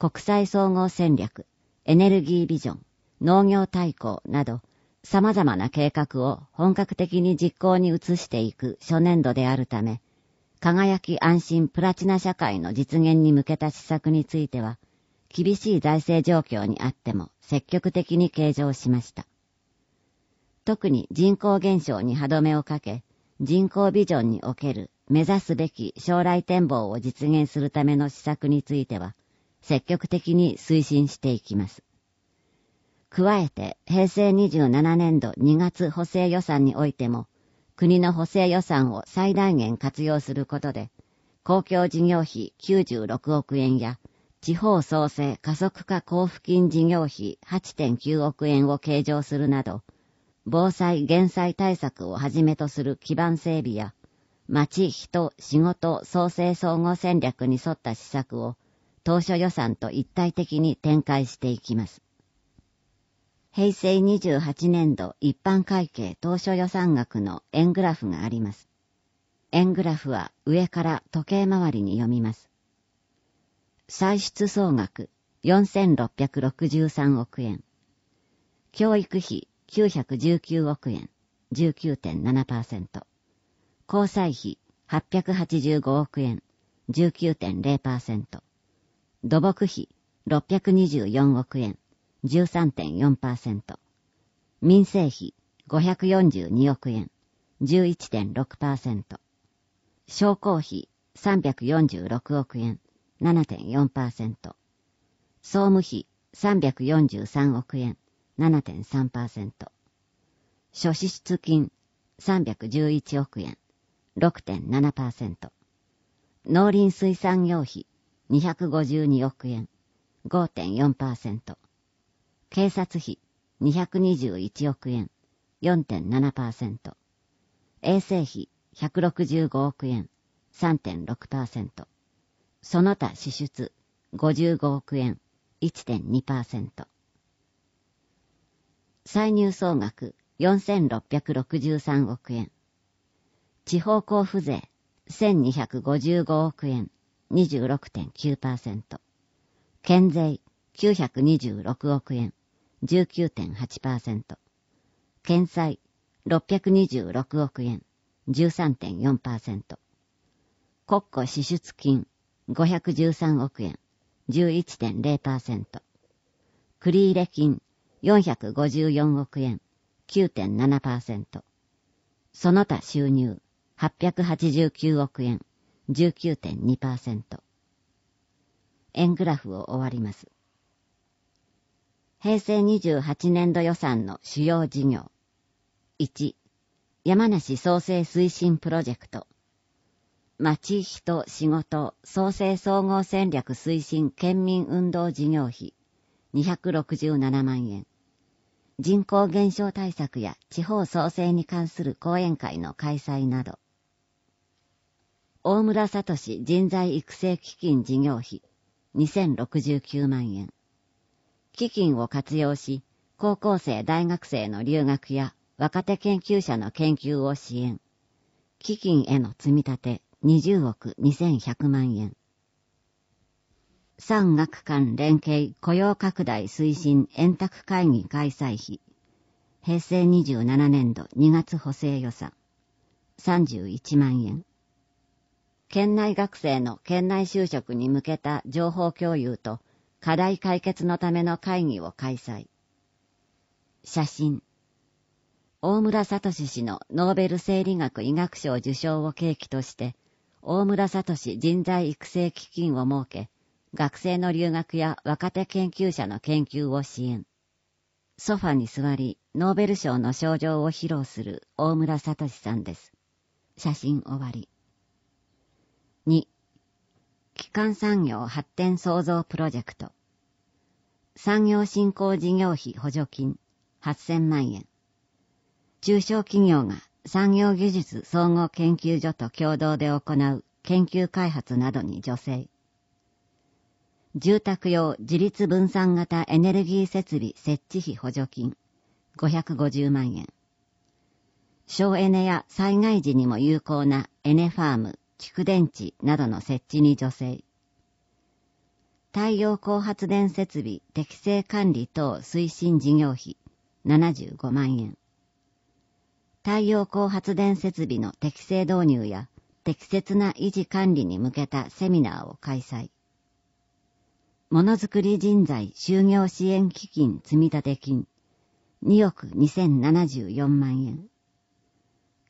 国際総合戦略、エネルギービジョン、農業対抗など、様々な計画を本格的に実行に移していく初年度であるため、輝き安心プラチナ社会の実現に向けた施策については、厳しい財政状況にあっても積極的に計上しました。特に人口減少に歯止めをかけ、人口ビジョンにおける目指すべき将来展望を実現するための施策については、積極的に推進していきます。加えて、平成27年度2月補正予算においても、国の補正予算を最大限活用することで、公共事業費96億円や、地方創生加速化交付金事業費8.9億円を計上するなど、防災・減災対策をはじめとする基盤整備や、町、人、仕事、創生総合戦略に沿った施策を当初予算と一体的に展開していきます。平成28年度一般会計当初予算額の円グラフがあります。円グラフは上から時計回りに読みます。歳出総額4663億円。教育費919億円、19.7%。交際費885億円、19.0%。土木費624億円、13.4%。民生費542億円、11.6%。商工費346億円、7.4%。総務費343億円、7.3%。諸支出金311億円、6.7%。農林水産業費252億円、5.4%。警察費、221億円、4.7%。衛生費、165億円、3.6%。その他支出、55億円、1.2%。歳入総額、4663億円。地方交付税、1255億円、26.9%、県税926億円19.8%、県債626億円13.4%、国庫支出金513億円11.0%、繰入金454億円9.7%、その他収入889億円19.2%。円グラフを終わります。平成28年度予算の主要事業。1、山梨創生推進プロジェクト。町、人、仕事、創生総合戦略推進県民運動事業費267万円。人口減少対策や地方創生に関する講演会の開催など。大村聡人材育成基金事業費2069万円。基金を活用し、高校生、大学生の留学や若手研究者の研究を支援。基金への積み立て20億2100万円。産学官連携雇用拡大推進円卓会議開催費。平成27年度2月補正予算。31万円。県内学生の県内就職に向けた情報共有と課題解決のための会議を開催。写真。大村聡氏のノーベル生理学医学賞受賞を契機として、大村聡人材育成基金を設け、学生の留学や若手研究者の研究を支援。ソファに座り、ノーベル賞の賞状を披露する大村聡さんです。写真終わり。2基幹産業発展創造プロジェクト産業振興事業費補助金8000万円中小企業が産業技術総合研究所と共同で行う研究開発などに助成住宅用自立分散型エネルギー設備設置費補助金550万円省エネや災害時にも有効なエネファーム蓄電池などの設置に助成。太陽光発電設備適正管理等推進事業費75万円。太陽光発電設備の適正導入や適切な維持管理に向けたセミナーを開催。ものづくり人材就業支援基金積立金2億2074万円。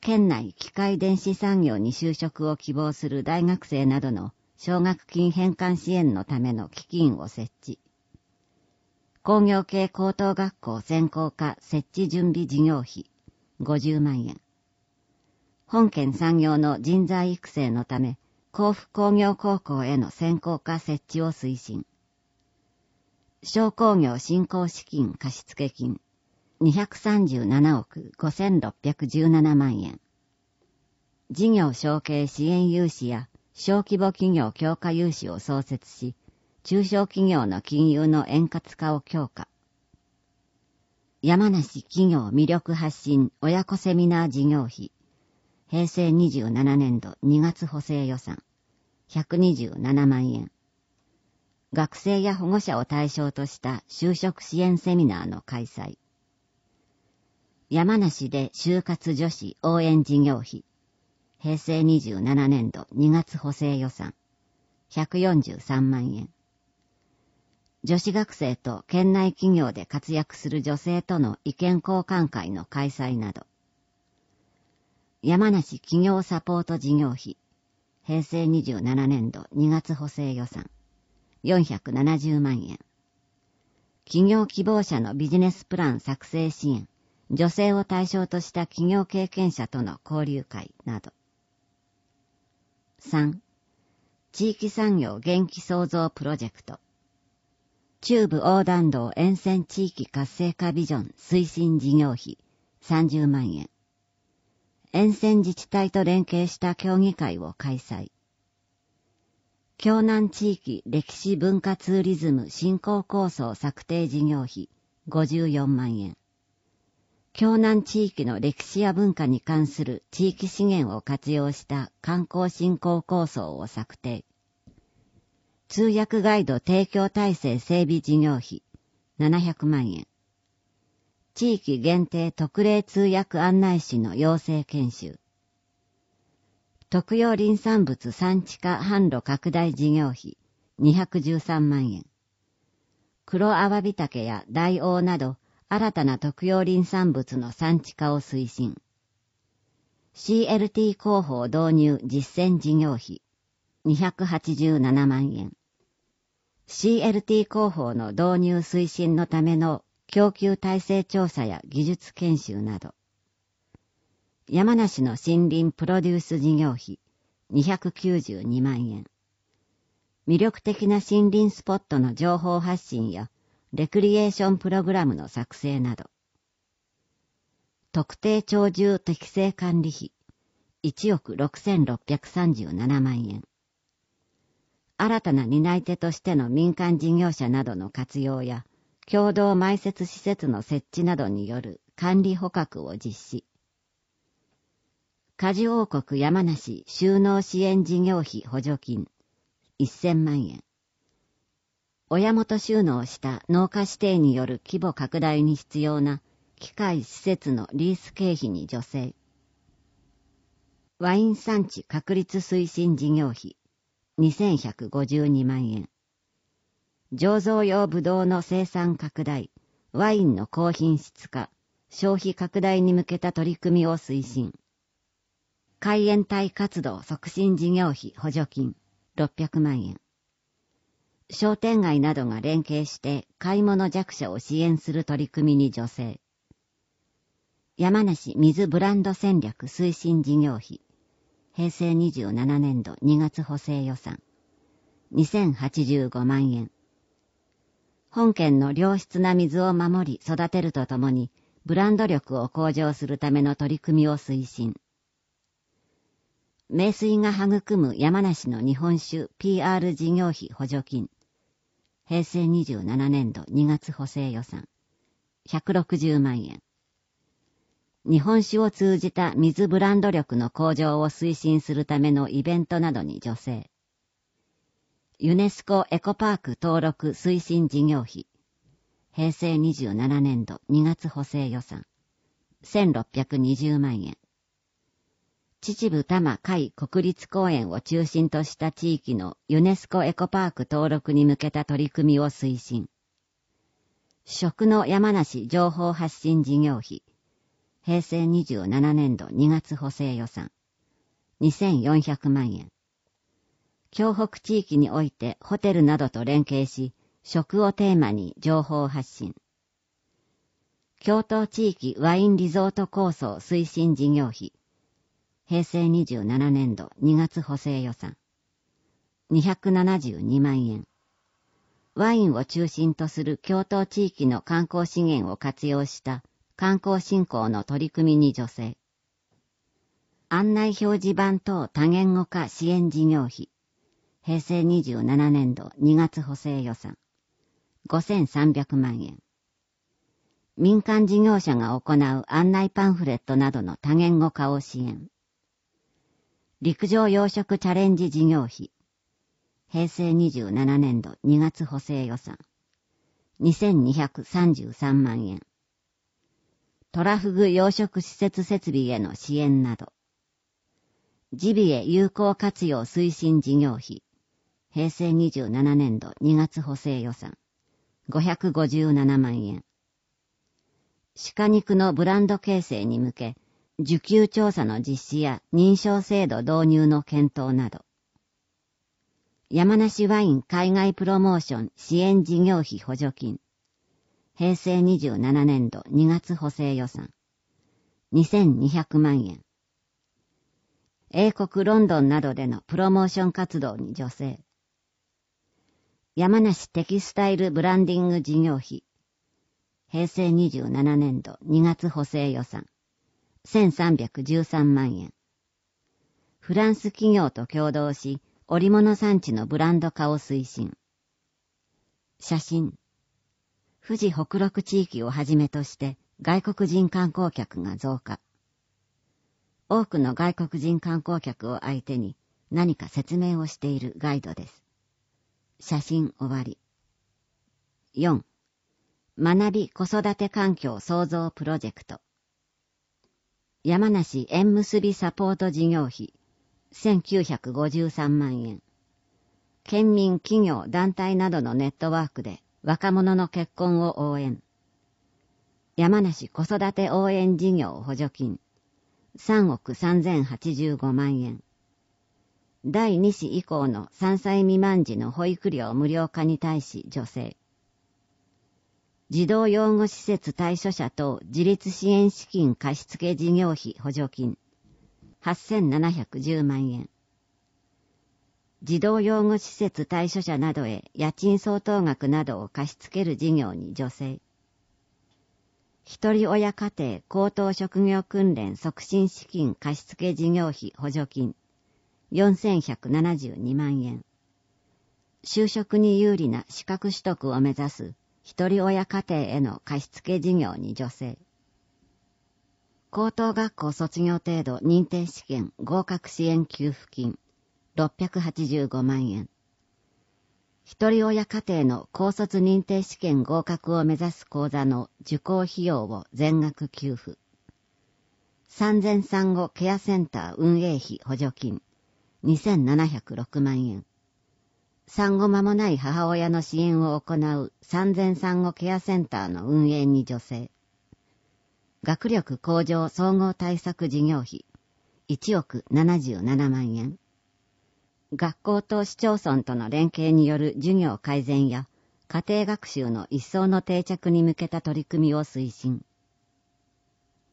県内機械電子産業に就職を希望する大学生などの奨学金返還支援のための基金を設置。工業系高等学校専攻科設置準備事業費50万円。本県産業の人材育成のため、甲府工業高校への専攻科設置を推進。商工業振興資金貸付金237億5617万円。事業承継支援融資や小規模企業強化融資を創設し、中小企業の金融の円滑化を強化。山梨企業魅力発信親子セミナー事業費。平成27年度2月補正予算。127万円。学生や保護者を対象とした就職支援セミナーの開催。山梨で就活女子応援事業費。平成27年度2月補正予算。143万円。女子学生と県内企業で活躍する女性との意見交換会の開催など。山梨企業サポート事業費。平成27年度2月補正予算。470万円。企業希望者のビジネスプラン作成支援。女性を対象とした企業経験者との交流会など。3. 地域産業元気創造プロジェクト。中部横断道沿線地域活性化ビジョン推進事業費30万円。沿線自治体と連携した協議会を開催。京南地域歴史文化ツーリズム振興構想策定事業費54万円。京南地域の歴史や文化に関する地域資源を活用した観光振興構想を策定。通訳ガイド提供体制整備事業費700万円。地域限定特例通訳案内士の養成研修。特養林産物産地化販路拡大事業費213万円。黒アワビタケや大王など新たな特養林産物の産地化を推進。CLT 広報導入実践事業費287万円。CLT 広報の導入推進のための供給体制調査や技術研修など。山梨の森林プロデュース事業費292万円。魅力的な森林スポットの情報発信やレクリエーションプログラムの作成など、特定鳥獣適正管理費1億6637万円、新たな担い手としての民間事業者などの活用や、共同埋設施設の設置などによる管理捕獲を実施。家事王国山梨収納支援事業費補助金1000万円。親元収納した農家指定による規模拡大に必要な機械施設のリース経費に助成。ワイン産地確立推進事業費2152万円。醸造用ブドウの生産拡大、ワインの高品質化、消費拡大に向けた取り組みを推進。海援隊活動促進事業費補助金600万円。商店街などが連携して買い物弱者を支援する取り組みに助成。山梨水ブランド戦略推進事業費。平成27年度2月補正予算。2085万円。本県の良質な水を守り育てるとともに、ブランド力を向上するための取り組みを推進。名水が育む山梨の日本酒 PR 事業費補助金平成27年度2月補正予算160万円日本酒を通じた水ブランド力の向上を推進するためのイベントなどに助成ユネスコエコパーク登録推進事業費平成27年度2月補正予算1620万円秩父多摩海国立公園を中心とした地域のユネスコエコパーク登録に向けた取り組みを推進。食の山梨情報発信事業費。平成27年度2月補正予算。2400万円。京北地域においてホテルなどと連携し、食をテーマに情報発信。京都地域ワインリゾート構想推進事業費平成27年度2月補正予算272万円ワインを中心とする京都地域の観光資源を活用した観光振興の取り組みに助成案内表示板等多言語化支援事業費平成27年度2月補正予算5300万円民間事業者が行う案内パンフレットなどの多言語化を支援陸上養殖チャレンジ事業費。平成27年度2月補正予算。2233万円。トラフグ養殖施設設備への支援など。ジビエ有効活用推進事業費。平成27年度2月補正予算。557万円。鹿肉のブランド形成に向け、受給調査の実施や認証制度導入の検討など、山梨ワイン海外プロモーション支援事業費補助金、平成27年度2月補正予算、2200万円。英国ロンドンなどでのプロモーション活動に助成。山梨テキスタイルブランディング事業費。平成27年度2月補正予算。1313万円。フランス企業と共同し、織物産地のブランド化を推進。写真。富士北陸地域をはじめとして外国人観光客が増加。多くの外国人観光客を相手に何か説明をしているガイドです。写真終わり。4. 学び子育て環境創造プロジェクト。山梨縁結びサポート事業費1953万円。県民、企業、団体などのネットワークで若者の結婚を応援。山梨子育て応援事業補助金3億3085万円。第2子以降の3歳未満児の保育料無料化に対し女性。児童養護施設対処者等自立支援資金貸付事業費補助金8710万円。児童養護施設対処者などへ家賃相当額などを貸し付ける事業に助成。一人親家庭高等職業訓練促進資金貸付事業費補助金4172万円。就職に有利な資格取得を目指す一人親家庭への貸付事業に助成。高等学校卒業程度認定試験合格支援給付金685万円。一人親家庭の高卒認定試験合格を目指す講座の受講費用を全額給付。産前産後ケアセンター運営費補助金2706万円。産後間もない母親の支援を行う産前産後ケアセンターの運営に助成。学力向上総合対策事業費1億77万円。学校と市町村との連携による授業改善や家庭学習の一層の定着に向けた取り組みを推進。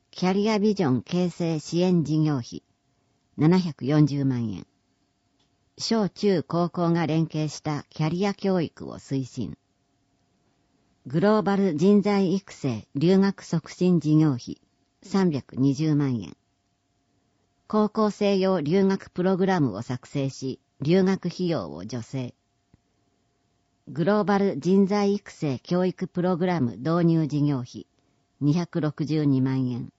キャリアビジョン形成支援事業費740万円。小中高校が連携したキャリア教育を推進。グローバル人材育成留学促進事業費320万円。高校生用留学プログラムを作成し、留学費用を助成。グローバル人材育成教育プログラム導入事業費262万円。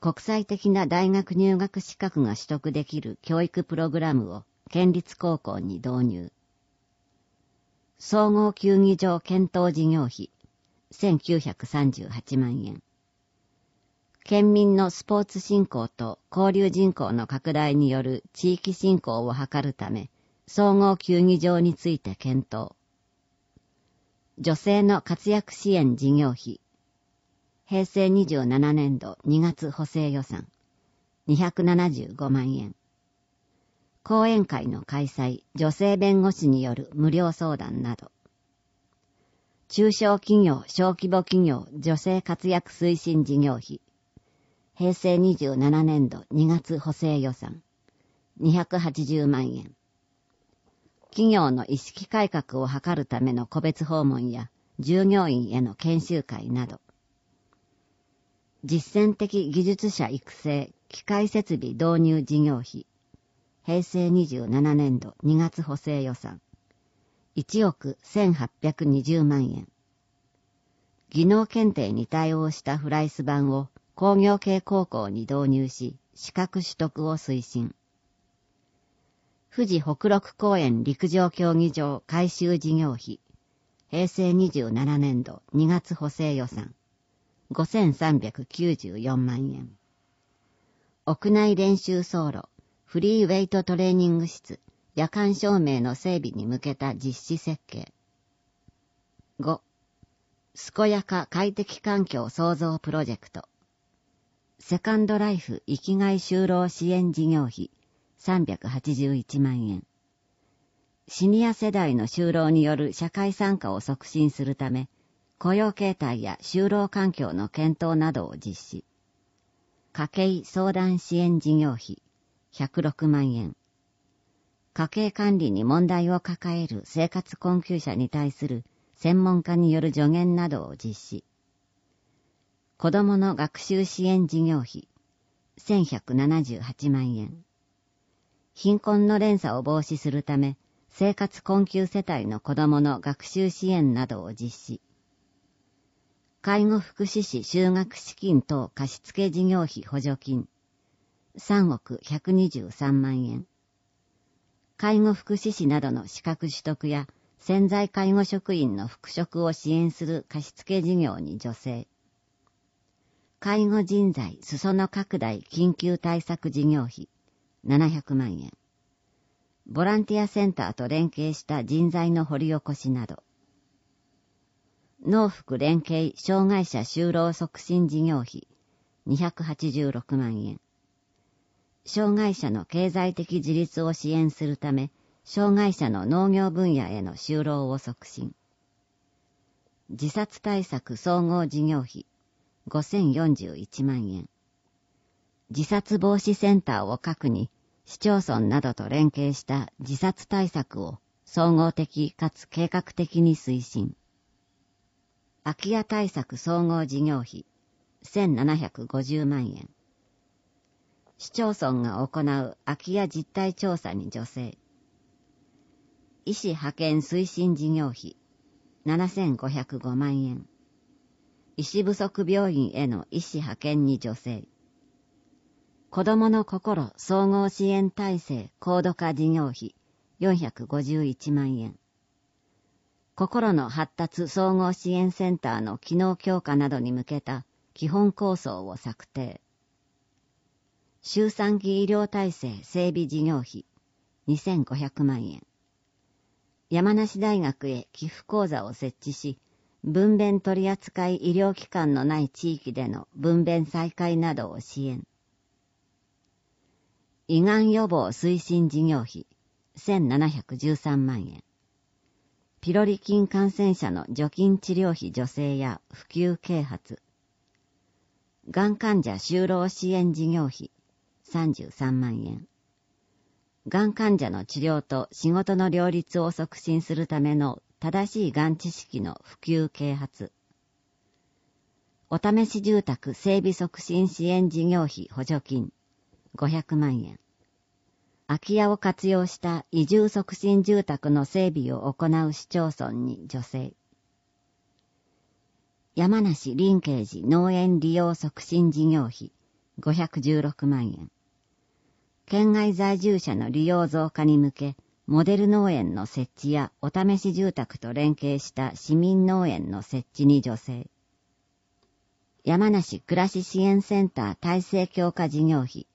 国際的な大学入学資格が取得できる教育プログラムを県立高校に導入。総合球技場検討事業費1938万円。県民のスポーツ振興と交流人口の拡大による地域振興を図るため、総合球技場について検討。女性の活躍支援事業費。平成27年度2月補正予算。275万円。講演会の開催、女性弁護士による無料相談など、中小企業、小規模企業、女性活躍推進事業費、平成27年度2月補正予算、280万円。企業の意識改革を図るための個別訪問や従業員への研修会など、実践的技術者育成、機械設備導入事業費、平成27年度2月補正予算、1億1820万円。技能検定に対応したフライス版を工業系高校に導入し、資格取得を推進。富士北陸公園陸上競技場改修事業費、平成27年度2月補正予算、5394万円。屋内練習走路、フリーウェイトトレーニング室、夜間照明の整備に向けた実施設計。5、健やか快適環境創造プロジェクト。セカンドライフ生きがい就労支援事業費381万円。シニア世代の就労による社会参加を促進するため、雇用形態や就労環境の検討などを実施。家計相談支援事業費106万円。家計管理に問題を抱える生活困窮者に対する専門家による助言などを実施。子供の学習支援事業費、1178万円。貧困の連鎖を防止するため、生活困窮世帯の子どもの学習支援などを実施。介護福祉士就学資金等貸付事業費補助金3億123万円。介護福祉士などの資格取得や潜在介護職員の復職を支援する貸付事業に助成。介護人材裾野拡大緊急対策事業費700万円。ボランティアセンターと連携した人材の掘り起こしなど。農福連携障害者就労促進事業費286万円。障害者の経済的自立を支援するため、障害者の農業分野への就労を促進。自殺対策総合事業費5041万円。自殺防止センターを核に、市町村などと連携した自殺対策を総合的かつ計画的に推進。空き家対策総合事業費1750万円。市町村が行う空き家実態調査に助成。医師派遣推進事業費7505万円。医師不足病院への医師派遣に助成。子供の心総合支援体制高度化事業費451万円。心の発達総合支援センターの機能強化などに向けた基本構想を策定。周産期医療体制整備事業費2500万円。山梨大学へ寄付講座を設置し、分娩取扱医療機関のない地域での分娩再開などを支援。胃がん予防推進事業費1713万円。ピロリ菌感染者の除菌治療費助成や普及啓発。がん患者就労支援事業費33万円。がん患者の治療と仕事の両立を促進するための正しいがん知識の普及啓発。お試し住宅整備促進支援事業費補助金500万円。空き家を活用した移住促進住宅の整備を行う市町村に助成。山梨林慶寺農園利用促進事業費516万円。県外在住者の利用増加に向け、モデル農園の設置やお試し住宅と連携した市民農園の設置に助成。山梨暮らし支援センター体制強化事業費。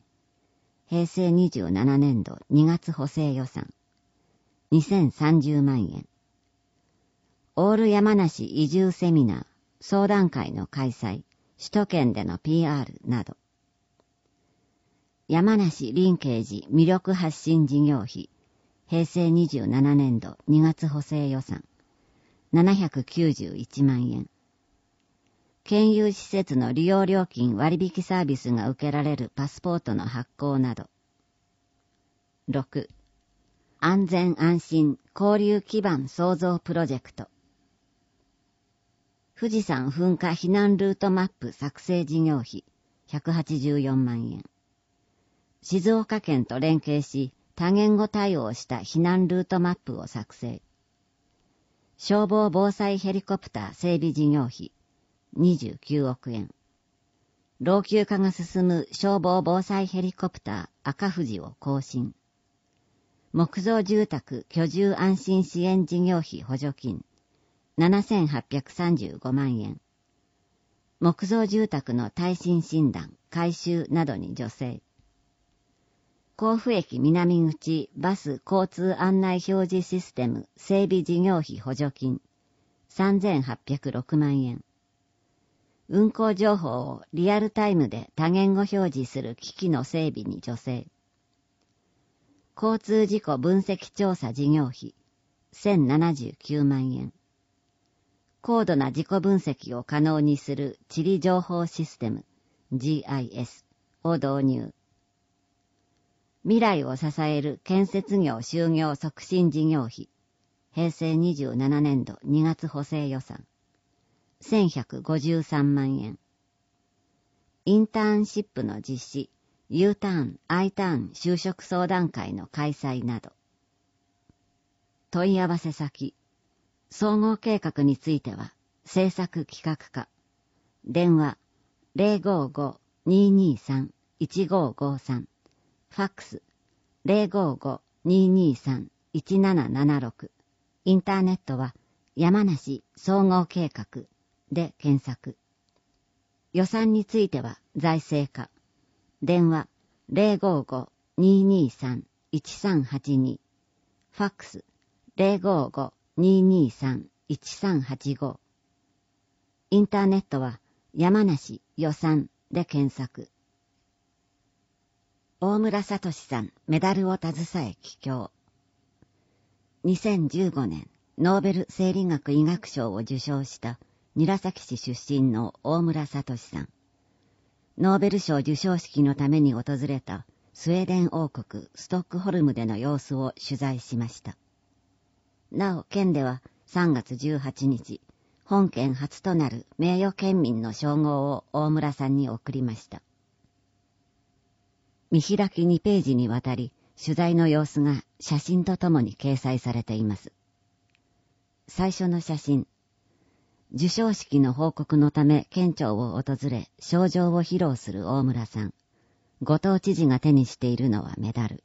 平成27年度2月補正予算。2030万円。オール山梨移住セミナー、相談会の開催、首都圏での PR など。山梨林慶寺魅力発信事業費、平成27年度2月補正予算、791万円。県有施設の利用料金割引サービスが受けられるパスポートの発行など。6. 安全安心交流基盤創造プロジェクト。富士山噴火避難ルートマップ作成事業費184万円。静岡県と連携し、多言語対応した避難ルートマップを作成。消防防災ヘリコプター整備事業費29億円。老朽化が進む消防防災ヘリコプター赤富士を更新。木造住宅居住安心支援事業費補助金7835万円。木造住宅の耐震診断、改修などに助成。甲府駅南口バス交通案内表示システム整備事業費補助金3806万円。運行情報をリアルタイムで多言語表示する機器の整備に助成。交通事故分析調査事業費1079万円。高度な事故分析を可能にする地理情報システム GIS を導入未来を支える建設業就業促進事業費、平成27年度2月補正予算、1153万円。インターンシップの実施、U ターン、I ターン就職相談会の開催など。問い合わせ先、総合計画については、政策企画課、電話055-223-1553ファックス055-223-1776インターネットは山梨総合計画で検索予算については財政課電話055-223-1382ファックス055-223-1385インターネットは山梨予算で検索大村聡さんメダルを携え帰郷。2015年、ノーベル生理学医学賞を受賞した韮崎市出身の大村聡さん。ノーベル賞受賞式のために訪れたスウェーデン王国ストックホルムでの様子を取材しました。なお、県では3月18日、本県初となる名誉県民の称号を大村さんに送りました。見開き2ページにわたり、取材の様子が写真とともに掲載されています。最初の写真。授賞式の報告のため県庁を訪れ、賞状を披露する大村さん。後藤知事が手にしているのはメダル。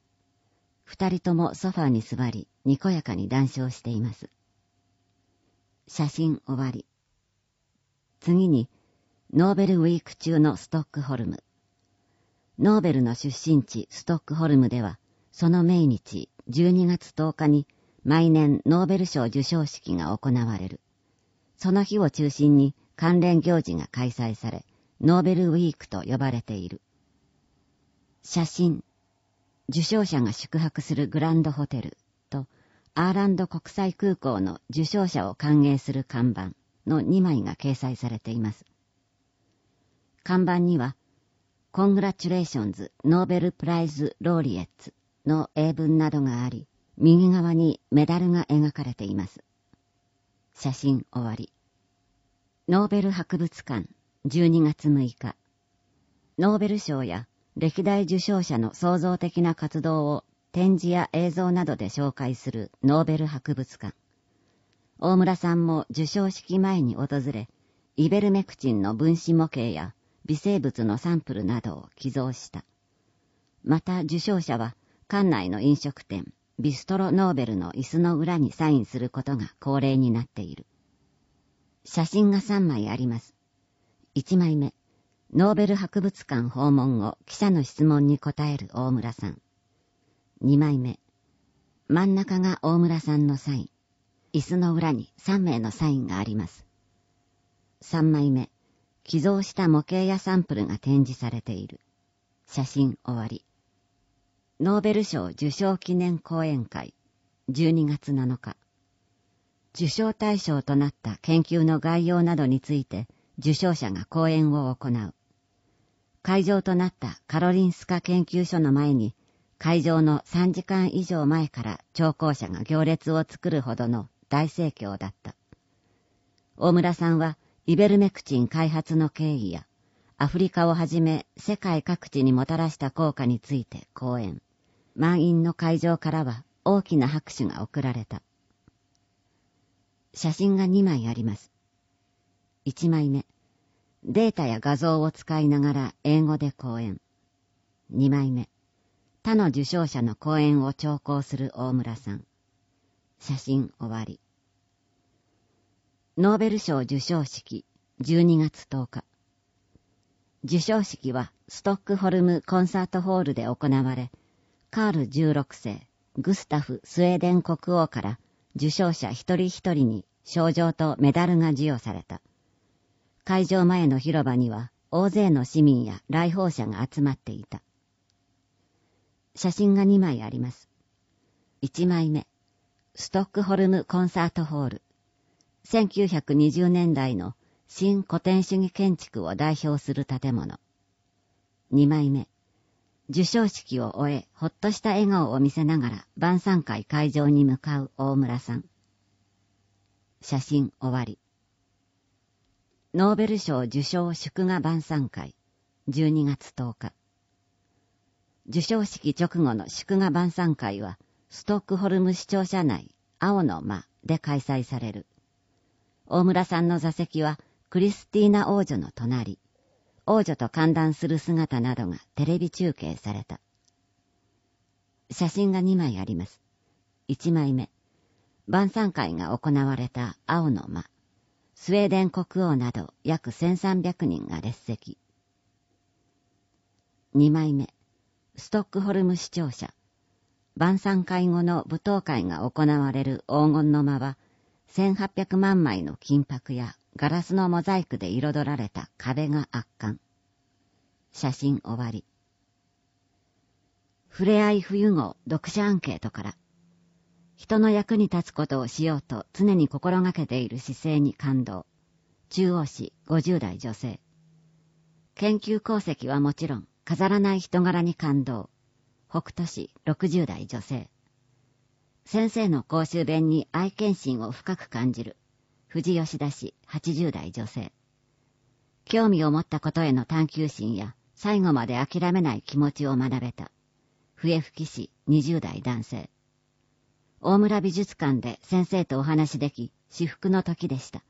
二人ともソファーに座り、にこやかに談笑しています。写真終わり。次に、ノーベルウィーク中のストックホルム。ノーベルの出身地ストックホルムでは、その命日12月10日に毎年ノーベル賞受賞式が行われる。その日を中心に関連行事が開催され、ノーベルウィークと呼ばれている。写真。受賞者が宿泊するグランドホテルと、アーランド国際空港の受賞者を歓迎する看板の2枚が掲載されています。看板には、コングラチュレーションズ・ノーベル・プライズ・ローリエッツの英文などがあり、右側にメダルが描かれています。写真終わり。ノーベル博物館12月6日。ノーベル賞や歴代受賞者の創造的な活動を展示や映像などで紹介するノーベル博物館。大村さんも受賞式前に訪れ、イベルメクチンの分子模型や微生物のサンプルなどを寄贈した。また受賞者は、館内の飲食店、ビストロノーベルの椅子の裏にサインすることが恒例になっている。写真が3枚あります。1枚目、ノーベル博物館訪問後、記者の質問に答える大村さん。2枚目、真ん中が大村さんのサイン。椅子の裏に3名のサインがあります。3枚目、寄贈した模型やサンプルが展示されている。写真終わり。ノーベル賞受賞記念講演会、12月7日。受賞対象となった研究の概要などについて、受賞者が講演を行う。会場となったカロリンスカ研究所の前に、会場の3時間以上前から聴講者が行列を作るほどの大盛況だった。大村さんはイベルメクチン開発の経緯や、アフリカをはじめ世界各地にもたらした効果について講演。満員の会場からは大きな拍手が送られた。写真が2枚あります。1枚目。データや画像を使いながら英語で講演。2枚目。他の受賞者の講演を聴講する大村さん。写真終わり。ノーベル賞受賞式12月10日。受賞式はストックホルムコンサートホールで行われ、カール16世、グスタフ・スウェーデン国王から受賞者一人一人に賞状とメダルが授与された。会場前の広場には大勢の市民や来訪者が集まっていた。写真が2枚あります。1枚目、ストックホルムコンサートホール。1920年代の新古典主義建築を代表する建物。2枚目、受賞式を終え、ほっとした笑顔を見せながら晩餐会会場に向かう大村さん。写真終わり。ノーベル賞受賞祝賀晩餐会、12月10日。受賞式直後の祝賀晩餐会は、ストックホルム市庁舎内、青の間で開催される。大村さんの座席はクリスティーナ王女の隣、王女と歓談する姿などがテレビ中継された。写真が2枚あります。1枚目、晩餐会が行われた青の間、スウェーデン国王など約1300人が列席。2枚目、ストックホルム市庁舎、晩餐会後の舞踏会が行われる黄金の間は、1800万枚の金箔やガラスのモザイクで彩られた壁が圧巻。写真終わり。触れ合い冬号読者アンケートから、人の役に立つことをしようと常に心がけている姿勢に感動。中央市50代女性。研究功績はもちろん、飾らない人柄に感動。北斗市60代女性。先生の公衆弁に愛犬心を深く感じる。藤吉田氏、80代女性。興味を持ったことへの探求心や、最後まで諦めない気持ちを学べた。笛吹氏、20代男性。大村美術館で先生とお話しでき、至福の時でした。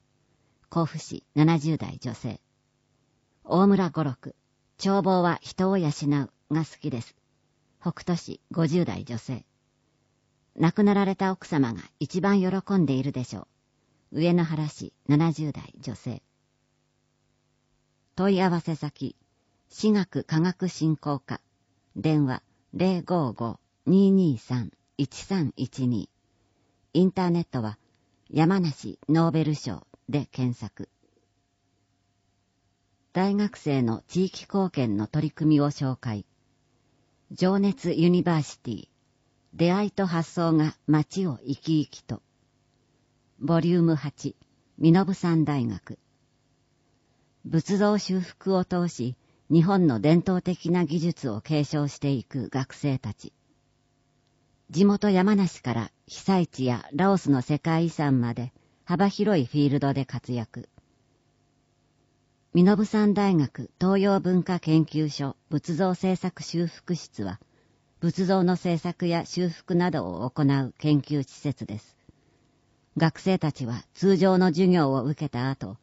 甲府市、70代女性。大村五六、眺望は人を養うが好きです。北斗市、50代女性。亡くなられた奥様が一番喜んでいるでしょう。上野原市70代女性。問い合わせ先、私学科学振興課、電話055-223-1312。インターネットは山梨ノーベル賞で検索。大学生の地域貢献の取り組みを紹介。情熱ユニバーシティ出会いと発想が街を生き生きと。ボリューム8、身延山大学。仏像修復を通し、日本の伝統的な技術を継承していく学生たち。地元山梨から被災地やラオスの世界遺産まで幅広いフィールドで活躍。身延山大学東洋文化研究所仏像制作修復室は、仏像の制作や修復などを行う研究施設です。学生たちは通常の授業を受けた後、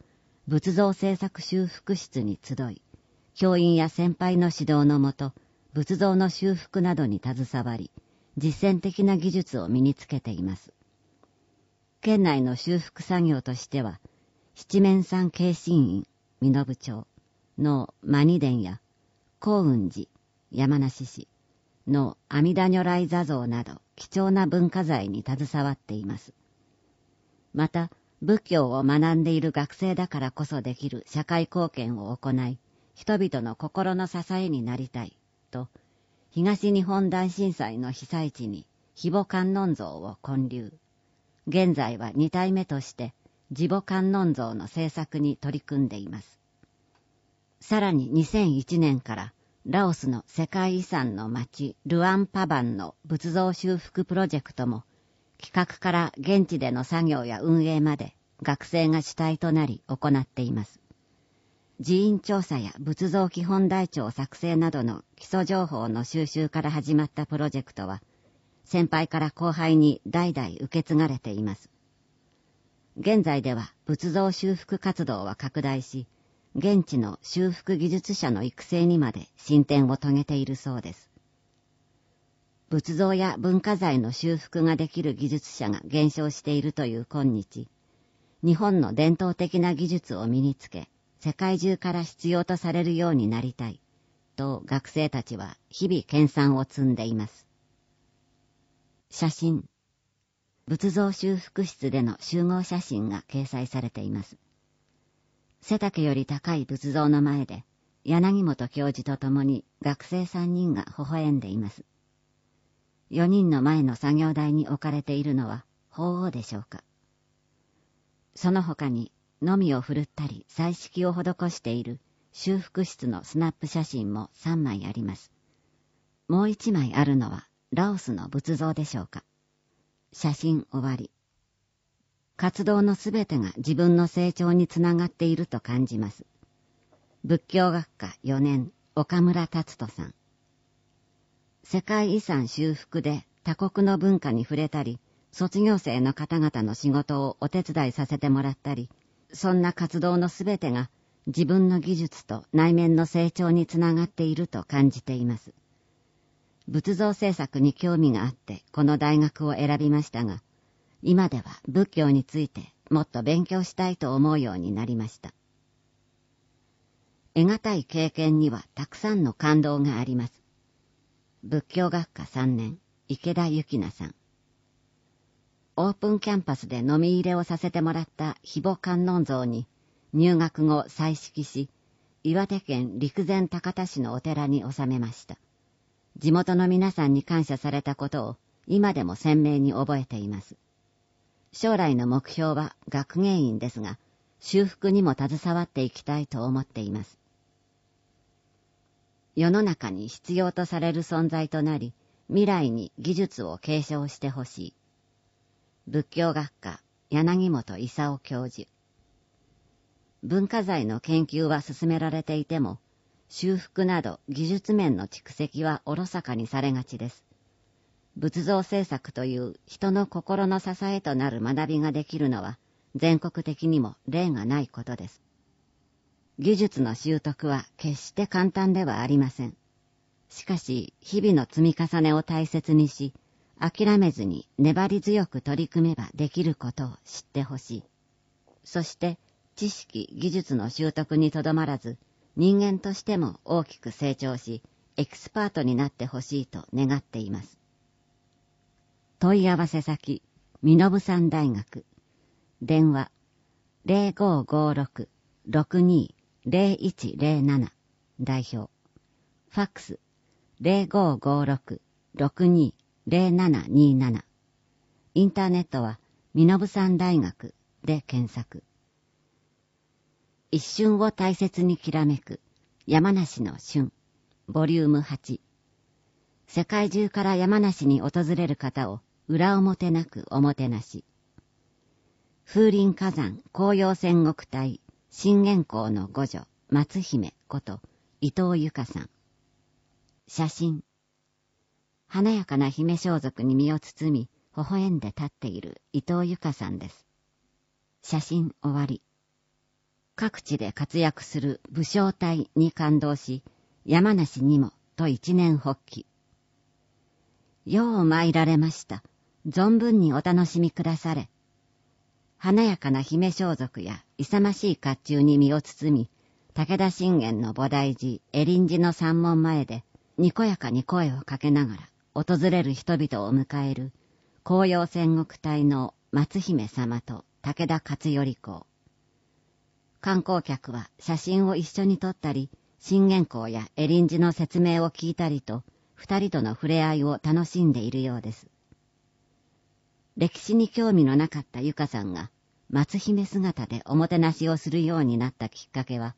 仏像制作修復室に集い、教員や先輩の指導のもと、仏像の修復などに携わり、実践的な技術を身につけています。県内の修復作業としては、七面山慶心院、身延町の真二殿や、幸雲寺、山梨市、の阿弥陀如来座像など貴重な文化財に携わっています。また、仏教を学んでいる学生だからこそできる社会貢献を行い、人々の心の支えになりたい、と、東日本大震災の被災地に肥母観音像を建立。現在は2体目として、地母観音像の制作に取り組んでいます。さらに2001年から、ラオスの世界遺産の町ルアンパバンの仏像修復プロジェクトも企画から現地での作業や運営まで学生が主体となり行っています。寺院調査や仏像基本台帳作成などの基礎情報の収集から始まったプロジェクトは、先輩から後輩に代々受け継がれています。現在では仏像修復活動は拡大し、現地の修復技術者の育成にまで進展を遂げているそうです。仏像や文化財の修復ができる技術者が減少しているという今日、日本の伝統的な技術を身につけ、世界中から必要とされるようになりたい、と学生たちは日々研鑽を積んでいます。写真。仏像修復室での集合写真が掲載されています。背丈より高い仏像の前で、柳本教授と共に学生3人が微笑んでいます。4人の前の作業台に置かれているのは、法王でしょうか。その他に、のみを振るったり、彩色を施している修復室のスナップ写真も3枚あります。もう1枚あるのは、ラオスの仏像でしょうか。写真終わり。活動のすべてが自分の成長につながっていると感じます。仏教学科4年、岡村達人さん。世界遺産修復で他国の文化に触れたり、卒業生の方々の仕事をお手伝いさせてもらったり、そんな活動のすべてが自分の技術と内面の成長につながっていると感じています。仏像制作に興味があってこの大学を選びましたが、今では仏教についてもっと勉強したいと思うようになりました。得難い経験にはたくさんの感動があります。仏教学科3年、池田幸奈さん。オープンキャンパスで飲み入れをさせてもらった肥母観音像に入学後再式し、岩手県陸前高田市のお寺に納めました。地元の皆さんに感謝されたことを今でも鮮明に覚えています。将来の目標は学芸員ですが、修復にも携わっていきたいと思っています。世の中に必要とされる存在となり、未来に技術を継承してほしい。仏教学科、柳本勲教授。文化財の研究は進められていても、修復など技術面の蓄積はおろそかにされがちです。仏像制作という人の心の支えとなる学びができるのは全国的にも例がないことです。技術の習得は決して簡単ではありません。しかし、日々の積み重ねを大切にし、諦めずに粘り強く取り組めばできることを知ってほしい。そして、知識、技術の習得にとどまらず、人間としても大きく成長し、エキスパートになってほしいと願っています。問い合わせ先、みのぶさん大学。電話、0556-620107代表。ファックス、0556-620727。インターネットは、みのぶさん大学で検索。一瞬を大切にきらめく、山梨の旬、ボリューム8。世界中から山梨に訪れる方を裏表なくおもてなし。風林火山紅葉戦国隊信玄公の五女松姫こと伊藤由香さん。写真。華やかな姫装束に身を包み、微笑んで立っている伊藤由香さんです。写真終わり。各地で活躍する武将隊に感動し、山梨にもと一年発起。よう参られました。存分にお楽しみくだされ。華やかな姫装束や勇ましい甲冑に身を包み、武田信玄の菩提寺、リ林寺の山門前で、にこやかに声をかけながら、訪れる人々を迎える、紅葉戦国隊の松姫様と武田勝頼公。観光客は写真を一緒に撮ったり、信玄公やリ林寺の説明を聞いたりと、二人との触れ合いを楽しんでいるようです。歴史に興味のなかったゆかさんが、松姫姿でおもてなしをするようになったきっかけは、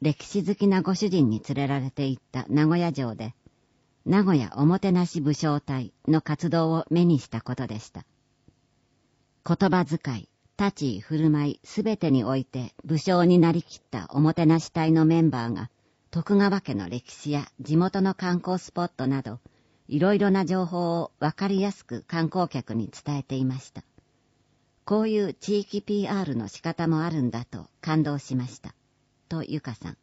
歴史好きなご主人に連れられて行った名古屋城で、名古屋おもてなし武将隊の活動を目にしたことでした。言葉遣い、立ち居振る舞いすべてにおいて武将になりきったおもてなし隊のメンバーが、徳川家の歴史や地元の観光スポットなど、いろいろな情報を分かりやすく観光客に伝えていました。こういう地域 PR の仕方もあるんだと感動しました。とゆかさん。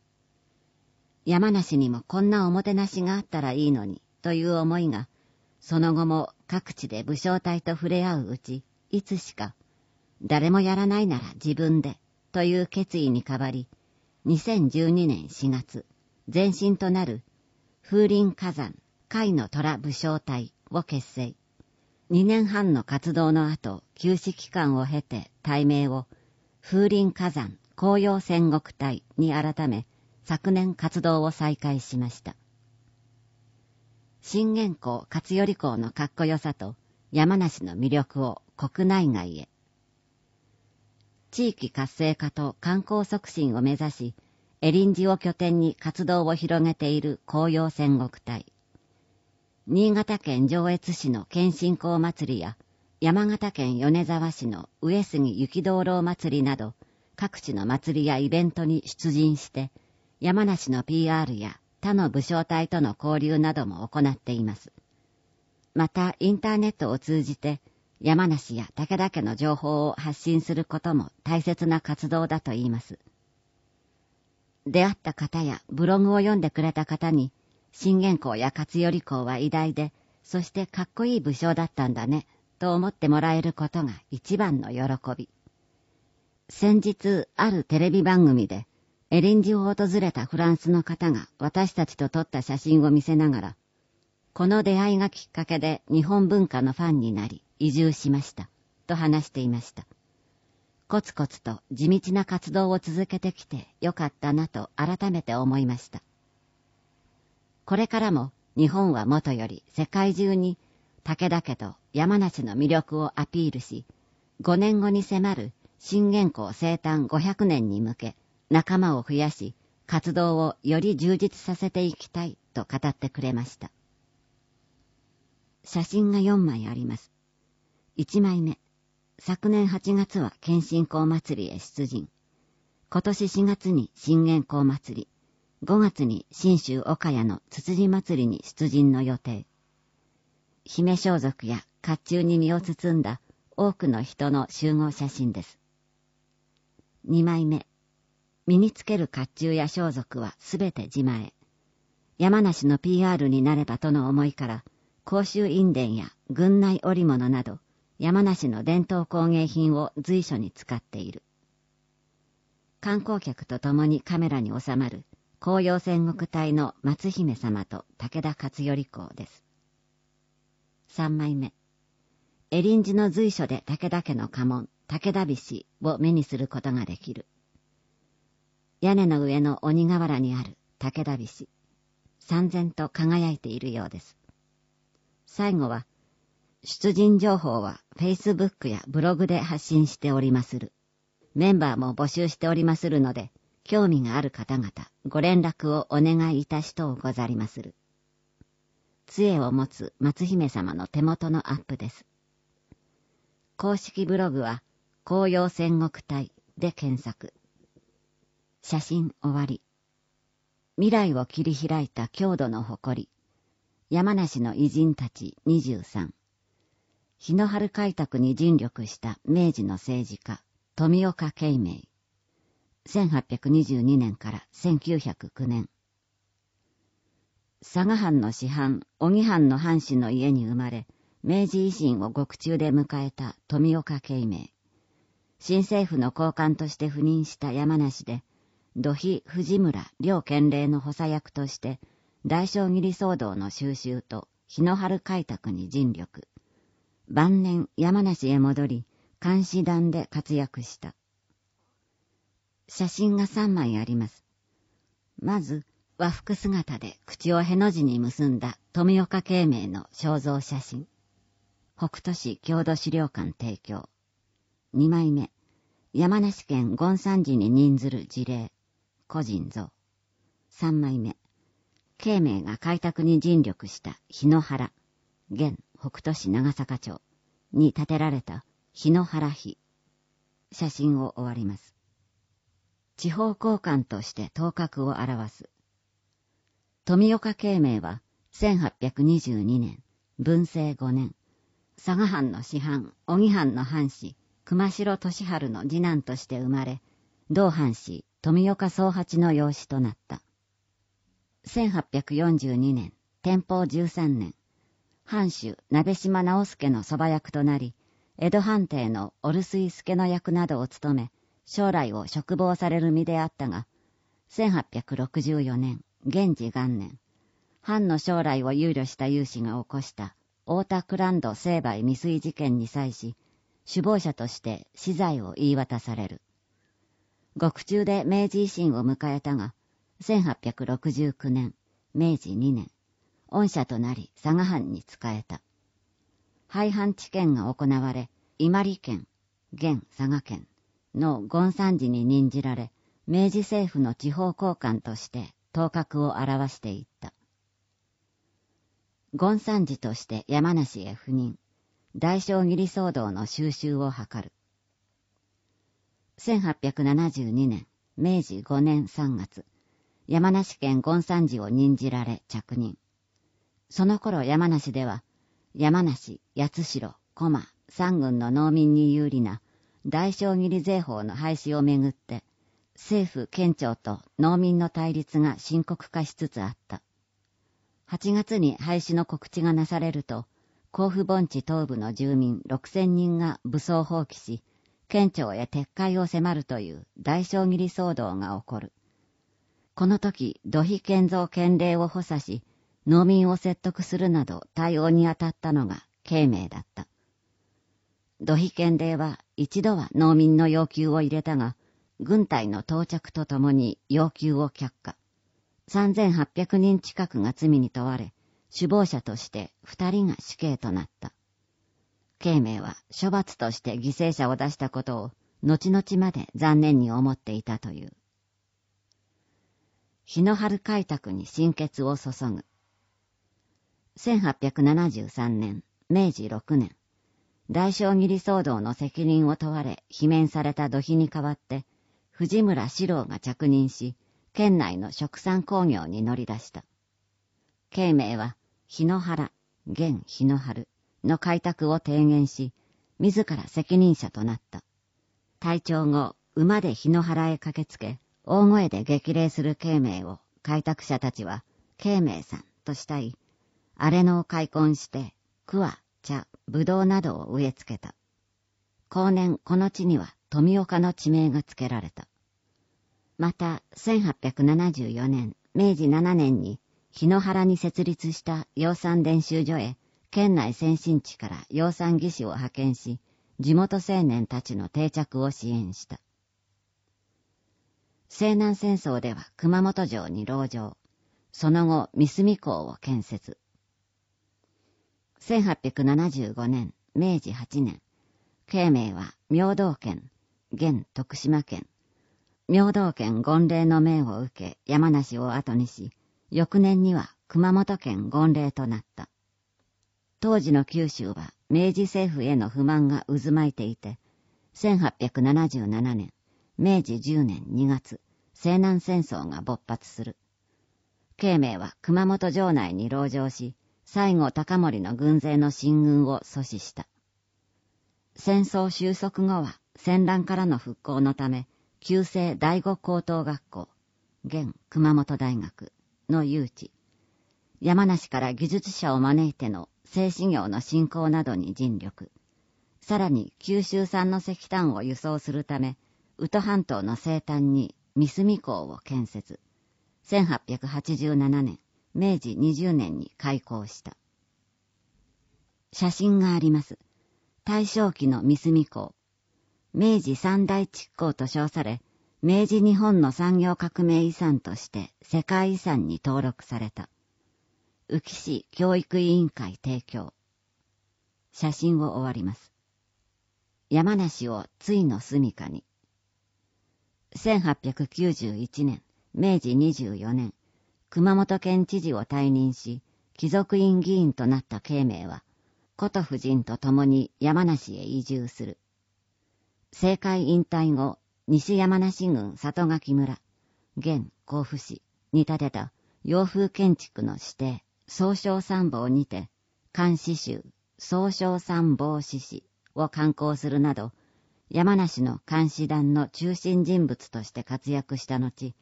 山梨にもこんなおもてなしがあったらいいのに、という思いが、その後も各地で武将隊と触れ合ううち、いつしか、誰もやらないなら自分で、という決意に変わり、2012年4月、前身となる風林火山海の虎武将隊を結成。2年半の活動の後、休止期間を経て隊名を風林火山紅葉戦国隊に改め、昨年活動を再開しました。信玄公勝頼港のかっこよさと山梨の魅力を国内外へ。地域活性化と観光促進を目指し、エリンジを拠点に活動を広げている紅葉戦国隊。新潟県上越市の県振興祭りや、山形県米沢市の上杉雪道路祭りなど、各地の祭りやイベントに出陣して、山梨の PR や他の武将隊との交流なども行っています。また、インターネットを通じて、山梨や武田家の情報を発信することも大切な活動だといいます。出会った方やブログを読んでくれた方に、信玄公や勝頼公は偉大で、そしてかっこいい武将だったんだね、と思ってもらえることが一番の喜び。先日、あるテレビ番組で、エリンジを訪れたフランスの方が私たちと撮った写真を見せながら、この出会いがきっかけで日本文化のファンになり、移住しました、と話していました。コツコツと地道な活動を続けてきてよかったなと改めて思いました。これからも日本はもとより世界中に武田家と山梨の魅力をアピールし、5年後に迫る新元校生誕500年に向け仲間を増やし、活動をより充実させていきたいと語ってくれました。写真が4枚あります。1枚目。昨年8月は謙信公祭りへ出陣。今年4月に信玄公祭り、5月に新州岡谷のつつじ祭りに出陣の予定。姫装束や甲冑に身を包んだ多くの人の集合写真です。2枚目。身につける甲冑や装束はすべて自前。山梨の PR になればとの思いから、甲州印伝や軍内織物など、山梨の伝統工芸品を随所に使っている。観光客と共にカメラに収まる紅葉戦国隊の松姫様と武田勝頼公です。3枚目。エリンジの随所で武田家の家紋、武田菱を目にすることができる。屋根の上の鬼瓦にある武田菱。三然と輝いているようです。最後は出陣情報は Facebook やブログで発信しておりまする。メンバーも募集しておりまするので、興味がある方々、ご連絡をお願いいたしとうござりまする。杖を持つ松姫様の手元のアップです。公式ブログは、紅葉戦国隊で検索。写真終わり。未来を切り開いた郷土の誇り。山梨の偉人たち23。日の春開拓に尽力した明治の政治家、富岡慶明。1822年から1909年。佐賀藩の師範、小木藩の藩士の家に生まれ、明治維新を獄中で迎えた富岡慶明。新政府の高官として赴任した山梨で、土肥藤村両県令の補佐役として、大正義理騒動の収集と日の春開拓に尽力。晩年山梨へ戻り監視団で活躍した写真が3枚ありますまず和服姿で口をへの字に結んだ富岡慶明の肖像写真北斗市郷土資料館提供2枚目山梨県権山寺に任ずる事例個人像3枚目慶明が開拓に尽力した日野原現北斗市長坂町に建てられた日野原碑。写真を終わります。地方交換として頭角を表す。富岡慶明は1822年、文政5年、佐賀藩の師範、小木藩の藩士、熊代俊春の次男として生まれ、同藩士、富岡総八の養子となった。1842年、天保13年、藩主鍋島直助のば役となり江戸藩邸のオルスイ助の役などを務め将来を嘱望される身であったが1864年元治元年藩の将来を憂慮した有志が起こした大田クランド成敗未遂事件に際し首謀者として死罪を言い渡される獄中で明治維新を迎えたが1869年明治2年恩社となり佐賀藩に仕えた。廃藩置県が行われ、伊万里県、現佐賀県の権三寺に任じられ、明治政府の地方公館として頭角を現していった。権三寺として山梨へ赴任、大正義理騒動の収集を図る。1872年、明治5年3月、山梨県権三寺を任じられ着任。その頃山梨では、山梨、八代、駒、三軍の農民に有利な大小切り税法の廃止をめぐって、政府、県庁と農民の対立が深刻化しつつあった。8月に廃止の告知がなされると、甲府盆地東部の住民6000人が武装放棄し、県庁へ撤回を迫るという大小切り騒動が起こる。この時、土肥建造県令を補佐し、農民を説得するなど対応に当たったのが慶明だった。土肥県令は一度は農民の要求を入れたが、軍隊の到着とともに要求を却下。3800人近くが罪に問われ、首謀者として2人が死刑となった。慶明は処罰として犠牲者を出したことを後々まで残念に思っていたという。日の春開拓に心血を注ぐ1873年、明治6年、大正義理騒動の責任を問われ、罷免された土肥に代わって、藤村四郎が着任し、県内の食産工業に乗り出した。慶明は、日野原、現日野春の開拓を提言し、自ら責任者となった。隊長後、馬で日野原へ駆けつけ、大声で激励する慶明を開拓者たちは、慶明さんと慕い、あれのを開墾して、桑、茶、ブドウなどを植え付けた。後年この地には富岡の地名が付けられた。また、1874年、明治7年に、日野原に設立した養蚕練習所へ、県内先進地から養蚕技師を派遣し、地元青年たちの定着を支援した。西南戦争では熊本城に籠城、その後三隅港を建設。1875年、明治8年、慶明は明道県、現徳島県、明道県御霊の命を受け山梨を後にし、翌年には熊本県御霊となった。当時の九州は明治政府への不満が渦巻いていて、1877年、明治10年2月、西南戦争が勃発する。慶明は熊本城内に籠城し、西郷隆盛の軍勢の進軍を阻止した。戦争収束後は戦乱からの復興のため、旧制第五高等学校、現熊本大学の誘致、山梨から技術者を招いての製紙業の振興などに尽力、さらに九州産の石炭を輸送するため、宇都半島の西端に三隅港を建設、1887年、明治20年に開校した。写真があります。大正期の三角港。明治三大築港と称され、明治日本の産業革命遺産として世界遺産に登録された。宇城市教育委員会提供。写真を終わります。山梨をついの住処に。1891年、明治24年、熊本県知事を退任し、貴族院議員となった慶明は、琴夫人と共に山梨へ移住する。政界引退後、西山梨郡里垣村、現甲府市に建てた洋風建築の指定、総称参謀にて、監視集、総称参謀志士を刊行するなど、山梨の監視団の中心人物として活躍した後、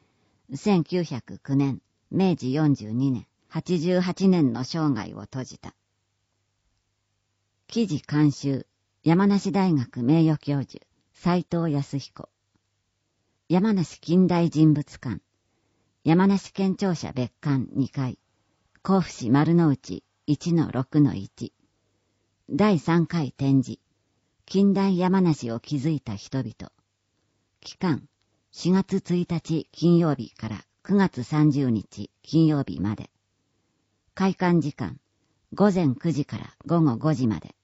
1909年、明治42年、88年の生涯を閉じた。記事監修、山梨大学名誉教授、斎藤康彦。山梨近代人物館、山梨県庁舎別館2階、甲府市丸の内1-6-1。第3回展示、近代山梨を築いた人々。期間、4月1日金曜日から9月30日金曜日まで。開館時間、午前9時から午後5時まで。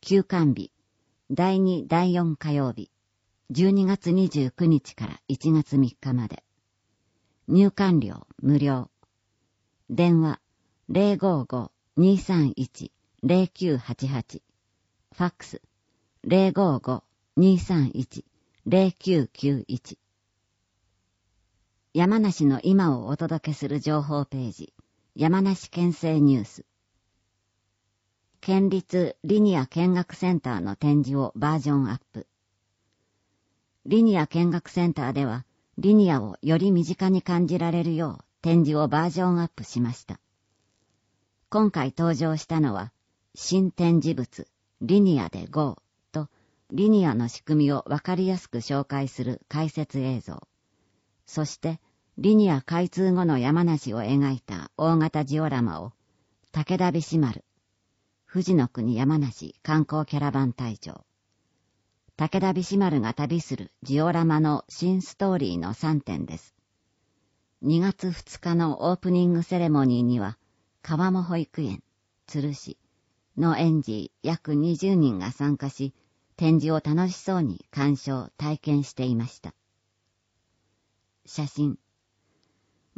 休館日、第2、第4火曜日、12月29日から1月3日まで。入館料無料。電話055-231-0988。ファックス055-231-0991。山梨の今をお届けする情報ページ、山梨県政ニュース。県立リニア見学センターの展示をバージョンアップ。リニア見学センターでは、リニアをより身近に感じられるよう展示をバージョンアップしました。今回登場したのは、新展示物、リニアで GO と、リニアの仕組みを分かりやすく紹介する解説映像。そして、リニア開通後の山梨を描いた大型ジオラマを、武田志丸、富士の国山梨観光キャラバン隊長、武田志丸が旅するジオラマの新ストーリーの3点です。2月2日のオープニングセレモニーには、川間保育園、鶴市の園児約20人が参加し、展示を楽しそうに鑑賞、体験していました。写真。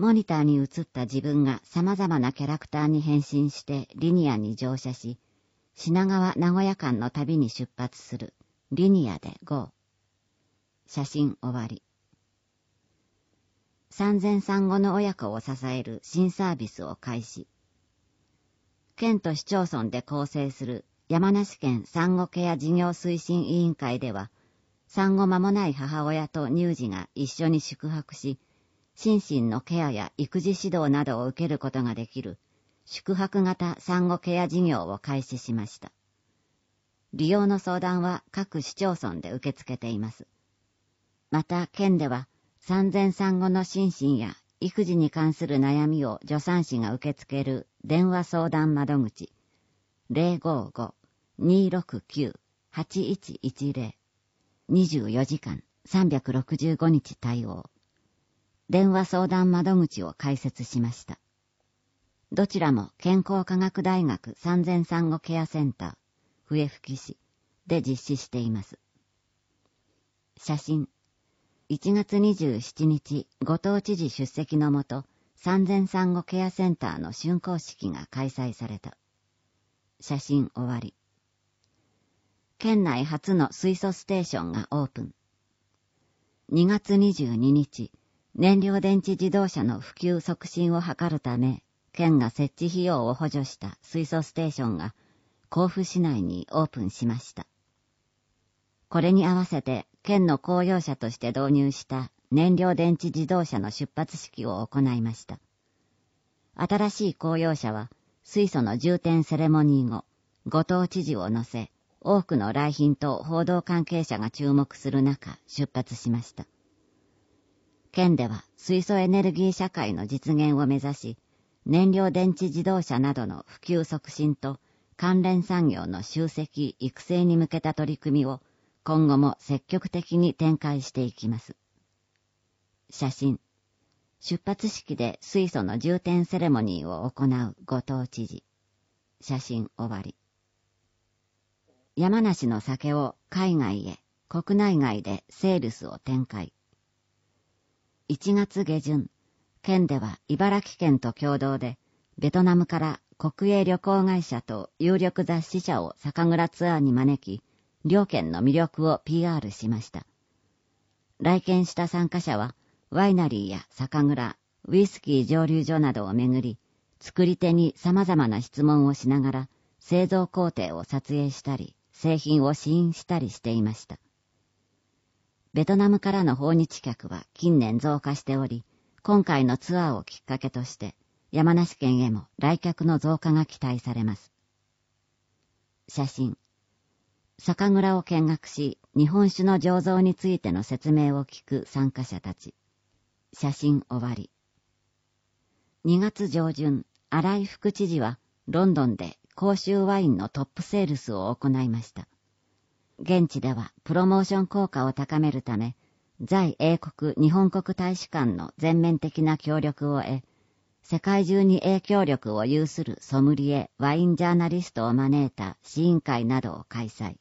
モニターに映った自分が様々なキャラクターに変身してリニアに乗車し、品川名古屋間の旅に出発する。リニアで GO」写真終わり。産前産後の親子を支える新サービスを開始。県と市町村で構成する山梨県産後ケア事業推進委員会では、産後間もない母親と乳児が一緒に宿泊し、心身のケアや育児指導などを受けることができる宿泊型産後ケア事業を開始しました。利用の相談は各市町村で受け付けています。また、県では産前産後の心身や育児に関する悩みを助産師が受け付ける電話相談窓口055-269-8110 24時間365日対応電話相談窓口を開設しました。どちらも健康科学大学産前産後ケアセンター、笛吹市で実施しています。写真。1月27日、後藤知事出席のもと、産前産後ケアセンターの竣工式が開催された。写真終わり。県内初の水素ステーションがオープン。2月22日、燃料電池自動車の普及促進を図るため、県が設置費用を補助した水素ステーションが甲府市内にオープンしました。これに合わせて県の公用車として導入した燃料電池自動車の出発式を行いました。新しい公用車は水素の充填セレモニー後、後藤知事を乗せ、多くの来賓と報道関係者が注目する中出発しました。県では水素エネルギー社会の実現を目指し、燃料電池自動車などの普及促進と関連産業の集積・育成に向けた取り組みを今後も積極的に展開していきます。写真出発式で水素の重点セレモニーを行う後藤知事。写真終わり。山梨の酒を海外へ、国内外でセールスを展開。1月下旬、県では茨城県と共同で、ベトナムから国営旅行会社と有力雑誌社を酒蔵ツアーに招き、両県の魅力を PR しました。来県した参加者は、ワイナリーや酒蔵、ウイスキー蒸留所などをめぐり、作り手に様々な質問をしながら、製造工程を撮影したり、製品を試飲したりしていました。ベトナムからの訪日客は近年増加しており、今回のツアーをきっかけとして、山梨県へも来客の増加が期待されます。写真。酒蔵を見学し、日本酒の醸造についての説明を聞く参加者たち。写真終わり。2月上旬、新井副知事は、ロンドンで公衆ワインのトップセールスを行いました。現地ではプロモーション効果を高めるため、在英国日本国大使館の全面的な協力を得、世界中に影響力を有するソムリエ、ワインジャーナリストを招いた試飲会などを開催。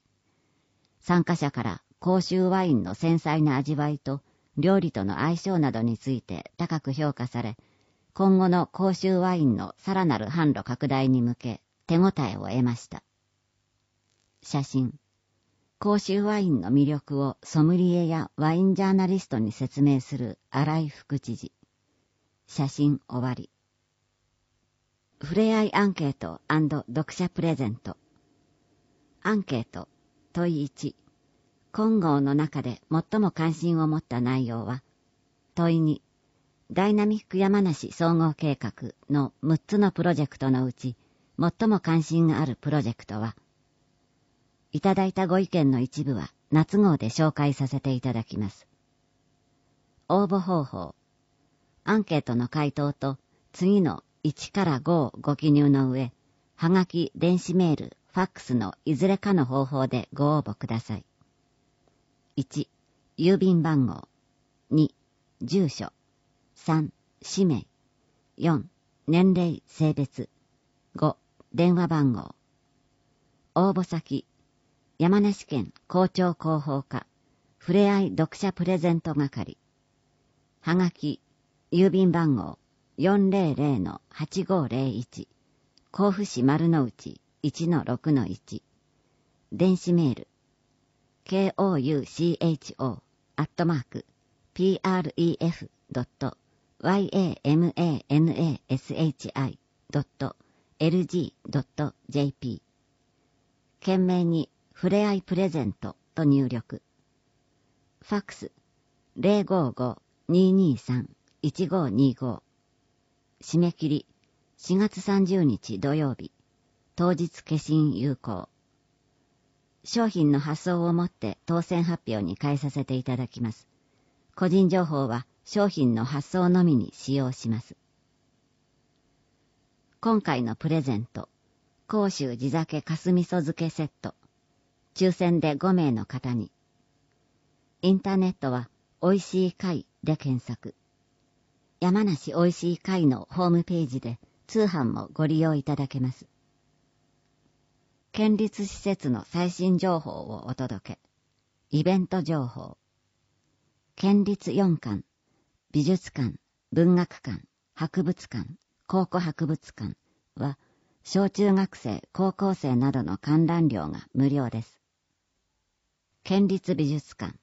参加者から公州ワインの繊細な味わいと料理との相性などについて高く評価され、今後の公州ワインのさらなる販路拡大に向け手応えを得ました。写真甲州ワインの魅力をソムリエやワインジャーナリストに説明する荒井副知事。写真終わり。ふれあいアンケート読者プレゼント。アンケート問い1。今号の中で最も関心を持った内容は、問い2。ダイナミック山梨総合計画の6つのプロジェクトのうち、最も関心があるプロジェクトは、いただいたご意見の一部は夏号で紹介させていただきます。応募方法、アンケートの回答と次の1から5をご記入の上、はがき、電子メール、ファックスのいずれかの方法でご応募ください。1、郵便番号。2、住所。3、氏名。4、年齢、性別。5、電話番号。応募先、山梨県校長広報課、ふれあい読者プレゼント係。はがき、郵便番号400-8501、甲府市丸の内1-6-1。電子メール、koucho、アットマーク、pref.yamanashi.lg.jp。懸命にふれあいプレゼントと入力。ファックス055-223-1525締め切り4月30日土曜日当日化身有効商品の発送をもって当選発表に変えさせていただきます。個人情報は商品の発送のみに使用します。今回のプレゼント、甲州地酒かすみそ漬けセット。抽選で5名の方に。インターネットは、おいしい会で検索。山梨おいしい会のホームページで通販もご利用いただけます。県立施設の最新情報をお届け。イベント情報。県立4館、美術館、文学館、博物館、考古博物館は、小中学生、高校生などの観覧料が無料です。県立美術館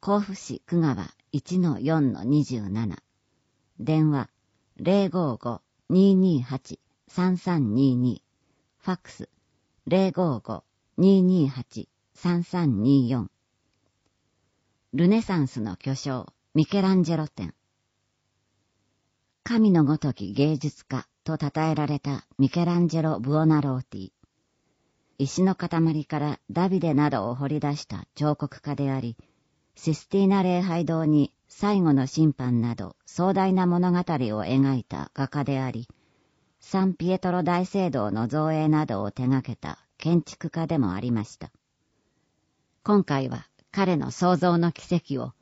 甲府市久川1-4-27電話055-228-3322ファックス055-228-3324ルネサンスの巨匠ミケランジェロ展神のごとき芸術家と称えられたミケランジェロ・ブオナローティ石の塊からダビデなどを掘り出した彫刻家であり、システィーナ礼拝堂に最後の審判など壮大な物語を描いた画家であり、サンピエトロ大聖堂の造営などを手掛けた建築家でもありました。今回は彼の創造の奇跡を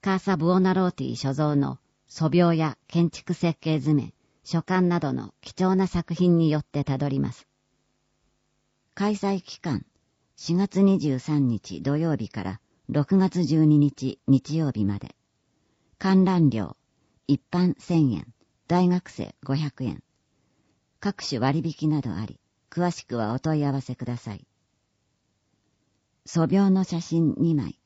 カーサ・ブオナローティ所蔵の素描や建築設計図面、書簡などの貴重な作品によってたどります。開催期間4月23日土曜日から6月12日日曜日まで観覧料一般1000円大学生500円各種割引などあり詳しくはお問い合わせください素描の写真2枚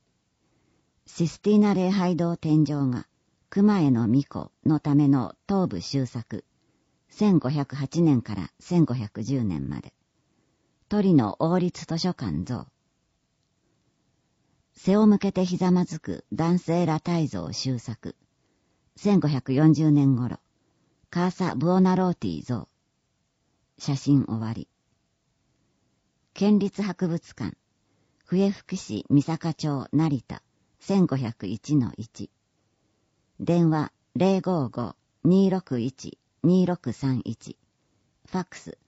システィーナ礼拝堂天井が熊への巫女のための東部修作1508年から1510年まで人の王立図書館像。背を向けてひざまずく男性ら大像修作。1540年頃、カーサ・ブオナローティ像。写真終わり。県立博物館、笛吹市三坂町成田、1501-1。電話055-261-2631。ファックス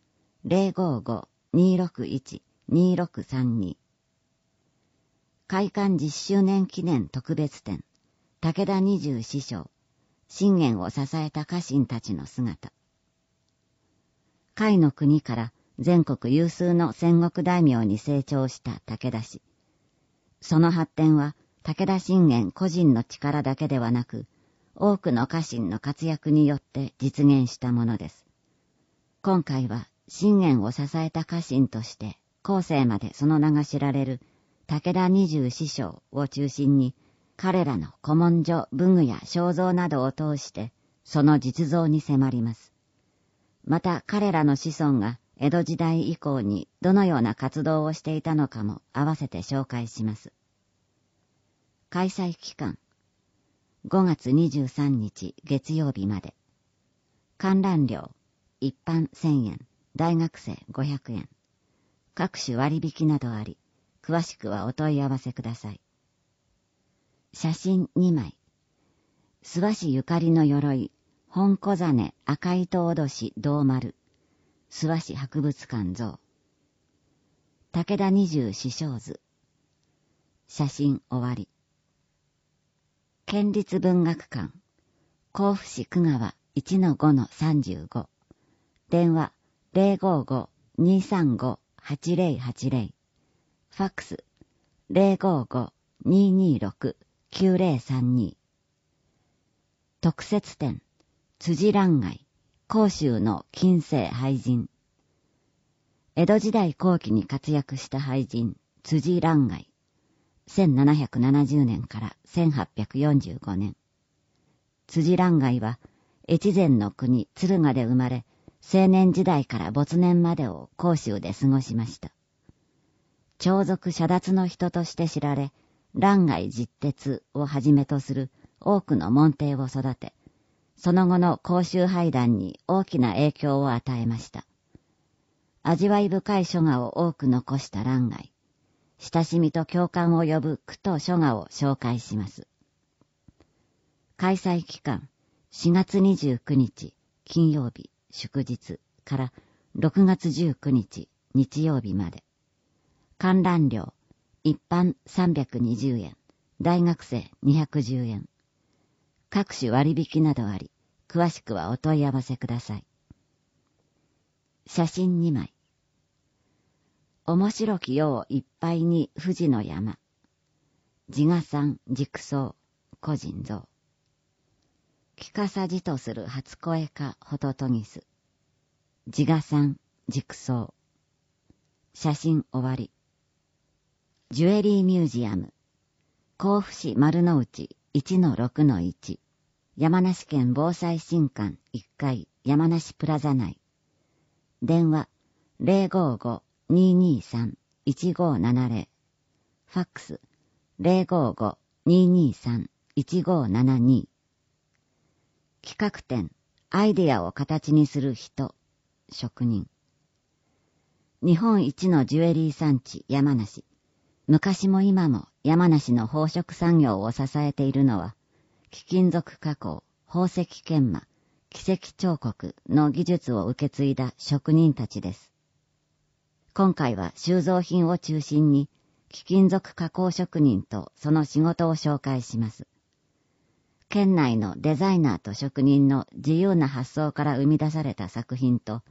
055 261-2632開館10周年記念特別展武田二十四章信玄を支えた家臣たちの姿甲斐の国から全国有数の戦国大名に成長した武田氏その発展は武田信玄個人の力だけではなく多くの家臣の活躍によって実現したものです今回は信玄を支えた家臣として、後世までその名が知られる武田二十師匠を中心に、彼らの古文書、文具や肖像などを通して、その実像に迫ります。また彼らの子孫が江戸時代以降にどのような活動をしていたのかも合わせて紹介します。開催期間5月23日月曜日まで観覧料一般1000円大学生500円。各種割引などあり、詳しくはお問い合わせください。写真2枚。諏訪市ゆかりの鎧、本小金赤糸おどし銅丸、諏訪市博物館像。武田二十四章図。写真終わり。県立文学館、甲府市久川1-5-35。電話055-235-8080ファックス055-226-9032特設展辻蘭外甲州の近世俳人江戸時代後期に活躍した俳人辻蘭外1770年から1845年辻蘭外は越前の国敦賀で生まれ青年時代から没年までを甲州で過ごしました。長族遮奪の人として知られ、乱外実鉄をはじめとする多くの門弟を育て、その後の甲州拝談に大きな影響を与えました。味わい深い書画を多く残した乱外、親しみと共感を呼ぶ句と書画を紹介します。開催期間4月29日金曜日祝日から6月19日日曜日まで。観覧料、一般320円、大学生210円。各種割引などあり、詳しくはお問い合わせください。写真2枚。面白きよういっぱいに富士の山。自画山、軸草、個人像。聞かさじとする初声かホトトギス。自画ん、熟装。写真終わり。ジュエリーミュージアム。甲府市丸の内1-6-1。山梨県防災新館1階山梨プラザ内。電話055-223-1570。ファックス055-223-1572。企画展、アイデアを形にする人、職人。日本一のジュエリー産地、山梨。昔も今も山梨の宝飾産業を支えているのは、貴金属加工、宝石研磨、奇跡彫刻の技術を受け継いだ職人たちです。今回は収蔵品を中心に、貴金属加工職人とその仕事を紹介します。県内のデザイナーと職人の自由な発想から生み出された作品と、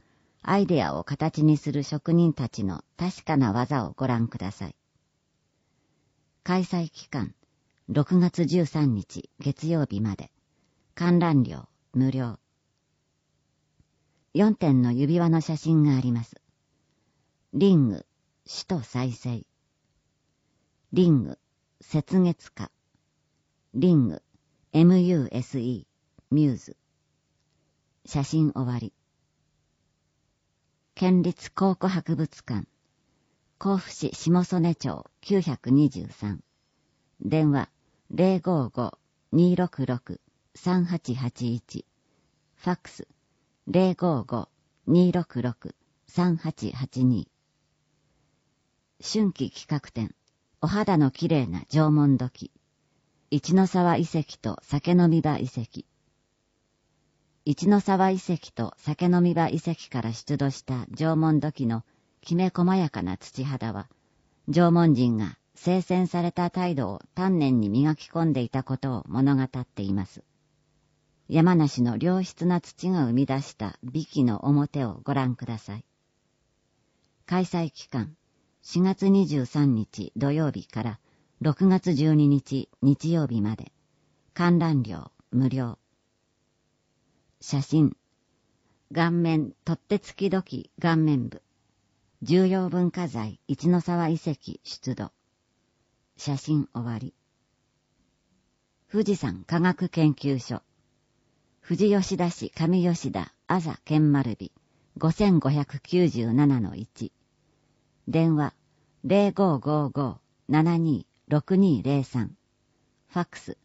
アイデアを形にする職人たちの確かな技をご覧ください。開催期間、6月13日月曜日まで、観覧料無料。4点の指輪の写真があります。リング、首都再生。リング、雪月花。リング、muse, ミューズ。写真終わり。県立考古博物館。甲府市下曽根町923。電話055-266-3881。ファックス055-266-3882。春季企画展。お肌の綺麗な縄文土器。一の沢遺跡と酒飲み場遺跡。一の沢遺跡と酒飲み場遺跡から出土した縄文土器のきめ細やかな土肌は、縄文人が生鮮された態度を丹念に磨き込んでいたことを物語っています。山梨の良質な土が生み出した美器の表をご覧ください。開催期間4月23日土曜日から6月12日日曜日まで観覧料無料写真顔面取ってつき時顔面部重要文化財一の沢遺跡出土写真終わり富士山科学研究所富士吉田市上吉田朝剣丸日5597-1電話0555-72 6203ファックス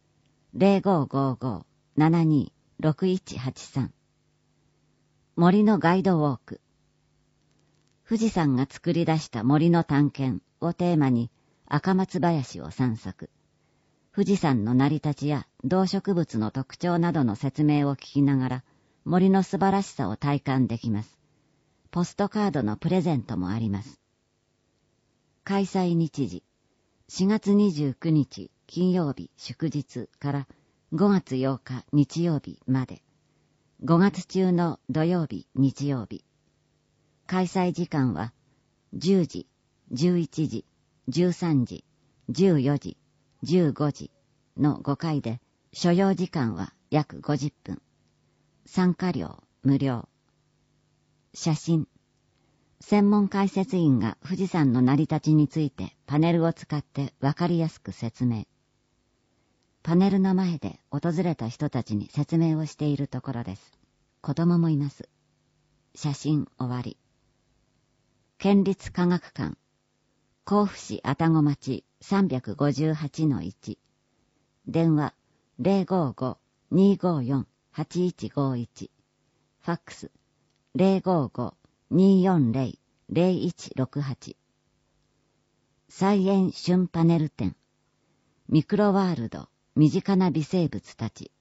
0555-726183森のガイドウォーク富士山が作り出した森の探検をテーマに赤松林を散策富士山の成り立ちや動植物の特徴などの説明を聞きながら森の素晴らしさを体感できますポストカードのプレゼントもあります開催日時4月29日金曜日祝日から5月8日日曜日まで5月中の土曜日日曜日開催時間は10時11時13時14時15時の5回で所要時間は約50分参加料無料写真専門解説員が富士山の成り立ちについてパネルを使ってわかりやすく説明。パネルの前で訪れた人たちに説明をしているところです。子供もいます。写真終わり。県立科学館、甲府市愛宕町358-1、電話055-254-8151、ファックス055 240-0168菜園春パネル展ミクロワールド身近な微生物たち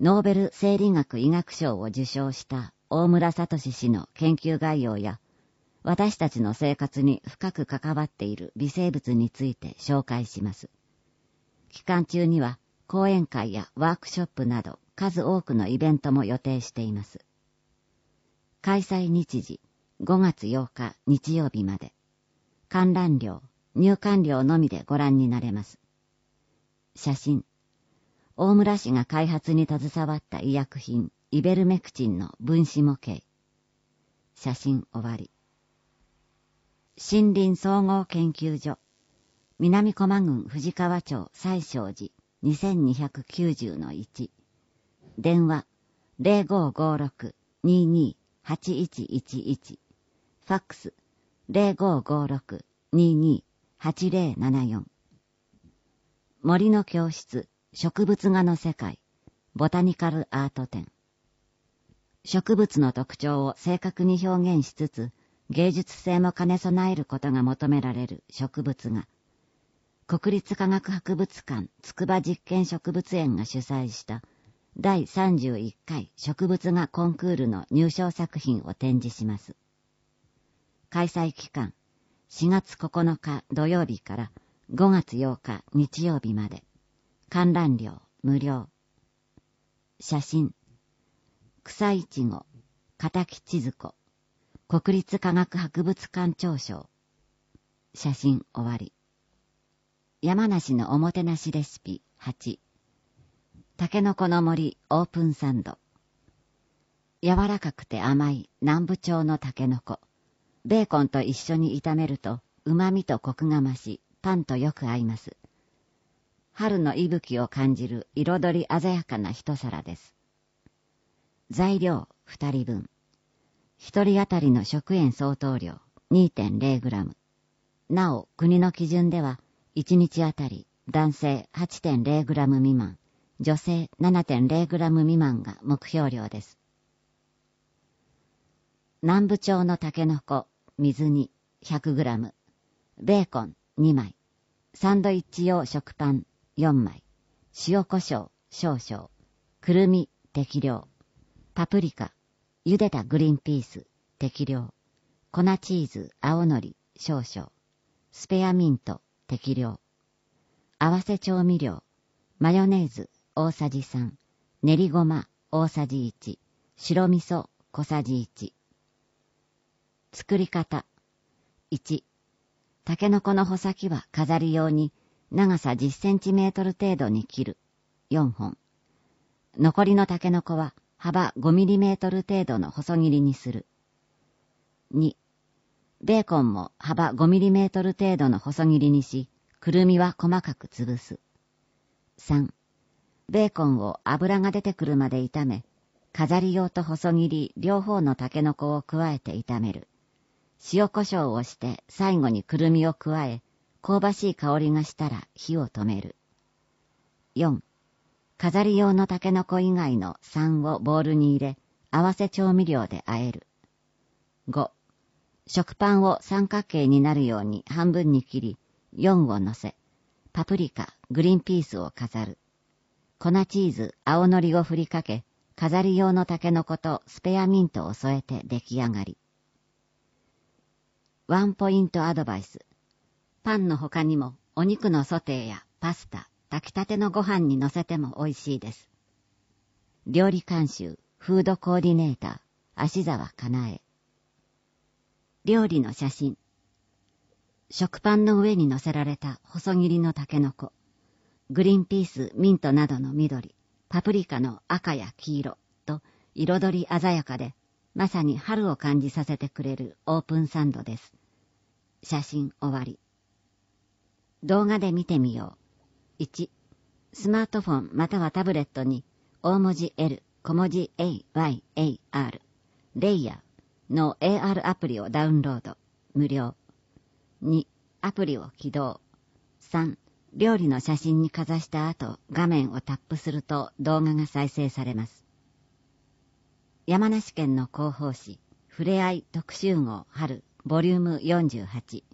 ノーベル生理学医学賞を受賞した大村聡氏の研究概要や私たちの生活に深く関わっている微生物について紹介します。期間中には講演会やワークショップなど数多くのイベントも予定しています。開催日時5月8日日曜日まで観覧料入館料のみでご覧になれます写真大村氏が開発に携わった医薬品イベルメクチンの分子模型写真終わり森林総合研究所南駒郡藤川町西昌寺2290-1電話0556-22 8111ファックス0556-22-8074森の教室植物画の世界ボタニカルアート展植物の特徴を正確に表現しつつ芸術性も兼ね備えることが求められる植物画国立科学博物館筑波実験植物園が主催した「第31回植物画コンクールの入賞作品を展示します。開催期間4月9日土曜日から5月8日日曜日まで観覧料無料写真草いちご片木千鶴子国立科学博物館長賞写真終わり山梨のおもてなしレシピ8たけのこの森オープンサンド柔らかくて甘い南部町のたけのこベーコンと一緒に炒めるとうまみとコクが増しパンとよく合います春の息吹を感じる彩り鮮やかな一皿です材料2人分1人当たりの食塩相当量 2.0g なお国の基準では1日当たり男性 8.0g 未満女性 7.0g 未満が目標量です。南部町のタケノコ、水煮 100g、ベーコン2枚、サンドイッチ用食パン4枚、塩胡椒少々、くるみ適量、パプリカ、茹でたグリンピース適量、粉チーズ青のり少々、スペアミント適量、合わせ調味料、マヨネーズ大さじ3、練りごま大さじ1、白味噌小さじ1。作り方。1、タケノコの穂先は飾り用に長さ10センチメートル程度に切る。4本。残りのタケノコは幅5ミリメートル程度の細切りにする。2、ベーコンも幅5ミリメートル程度の細切りにし、くるみは細かく潰す。3、ベーコンを油が出てくるまで炒め、飾り用と細切り両方のタケノコを加えて炒める。塩胡椒をして最後にくるみを加え、香ばしい香りがしたら火を止める。4. 飾り用のタケノコ以外の3をボウルに入れ、合わせ調味料で和える。5. 食パンを三角形になるように半分に切り、4を乗せ、パプリカ、グリーンピースを飾る。粉チーズ、青のりをふりかけ、飾り用のタケノコとスペアミントを添えて出来上がり。ワンポイントアドバイス。パンの他にもお肉のソテーやパスタ、炊きたてのご飯に乗せても美味しいです。料理監修、フードコーディネーター、足沢かなえ。料理の写真。食パンの上に乗せられた細切りのタケノコ。グリーンピース、ミントなどの緑、パプリカの赤や黄色と彩り鮮やかで、まさに春を感じさせてくれるオープンサンドです。写真終わり。動画で見てみよう。1、スマートフォンまたはタブレットに、大文字 L、小文字 A、Y、A、R、レイヤーの AR アプリをダウンロード。無料。2、アプリを起動。3、料理の写真にかざした後、画面をタップすると動画が再生されます。山梨県の広報誌、ふれあい特集号春、ボリューム48。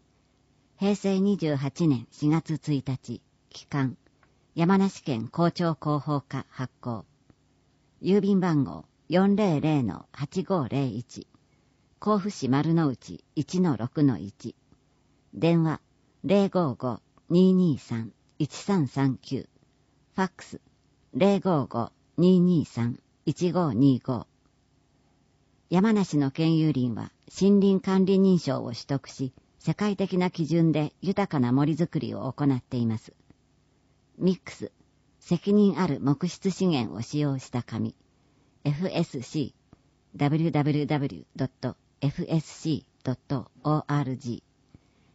平成28年4月1日、期間、山梨県校長広報課発行。郵便番号400-8501。甲府市丸の内1-6-1。電話055 2 2 3 1 3 3 9ファックス055-223-1525山梨の県有林は森林管理認証を取得し世界的な基準で豊かな森づくりを行っていますミックス責任ある木質資源を使用した紙 FSC www.fsc.org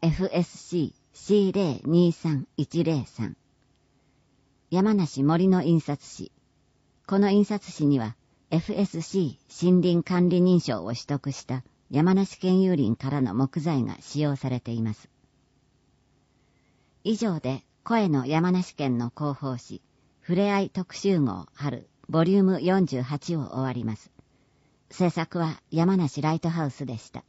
FSC C023103 山梨森の印刷紙この印刷紙には FSC 森林管理認証を取得した山梨県有林からの木材が使用されています以上で声の山梨県の広報誌ふれあい特集号春ボリューム48を終わります制作は山梨ライトハウスでした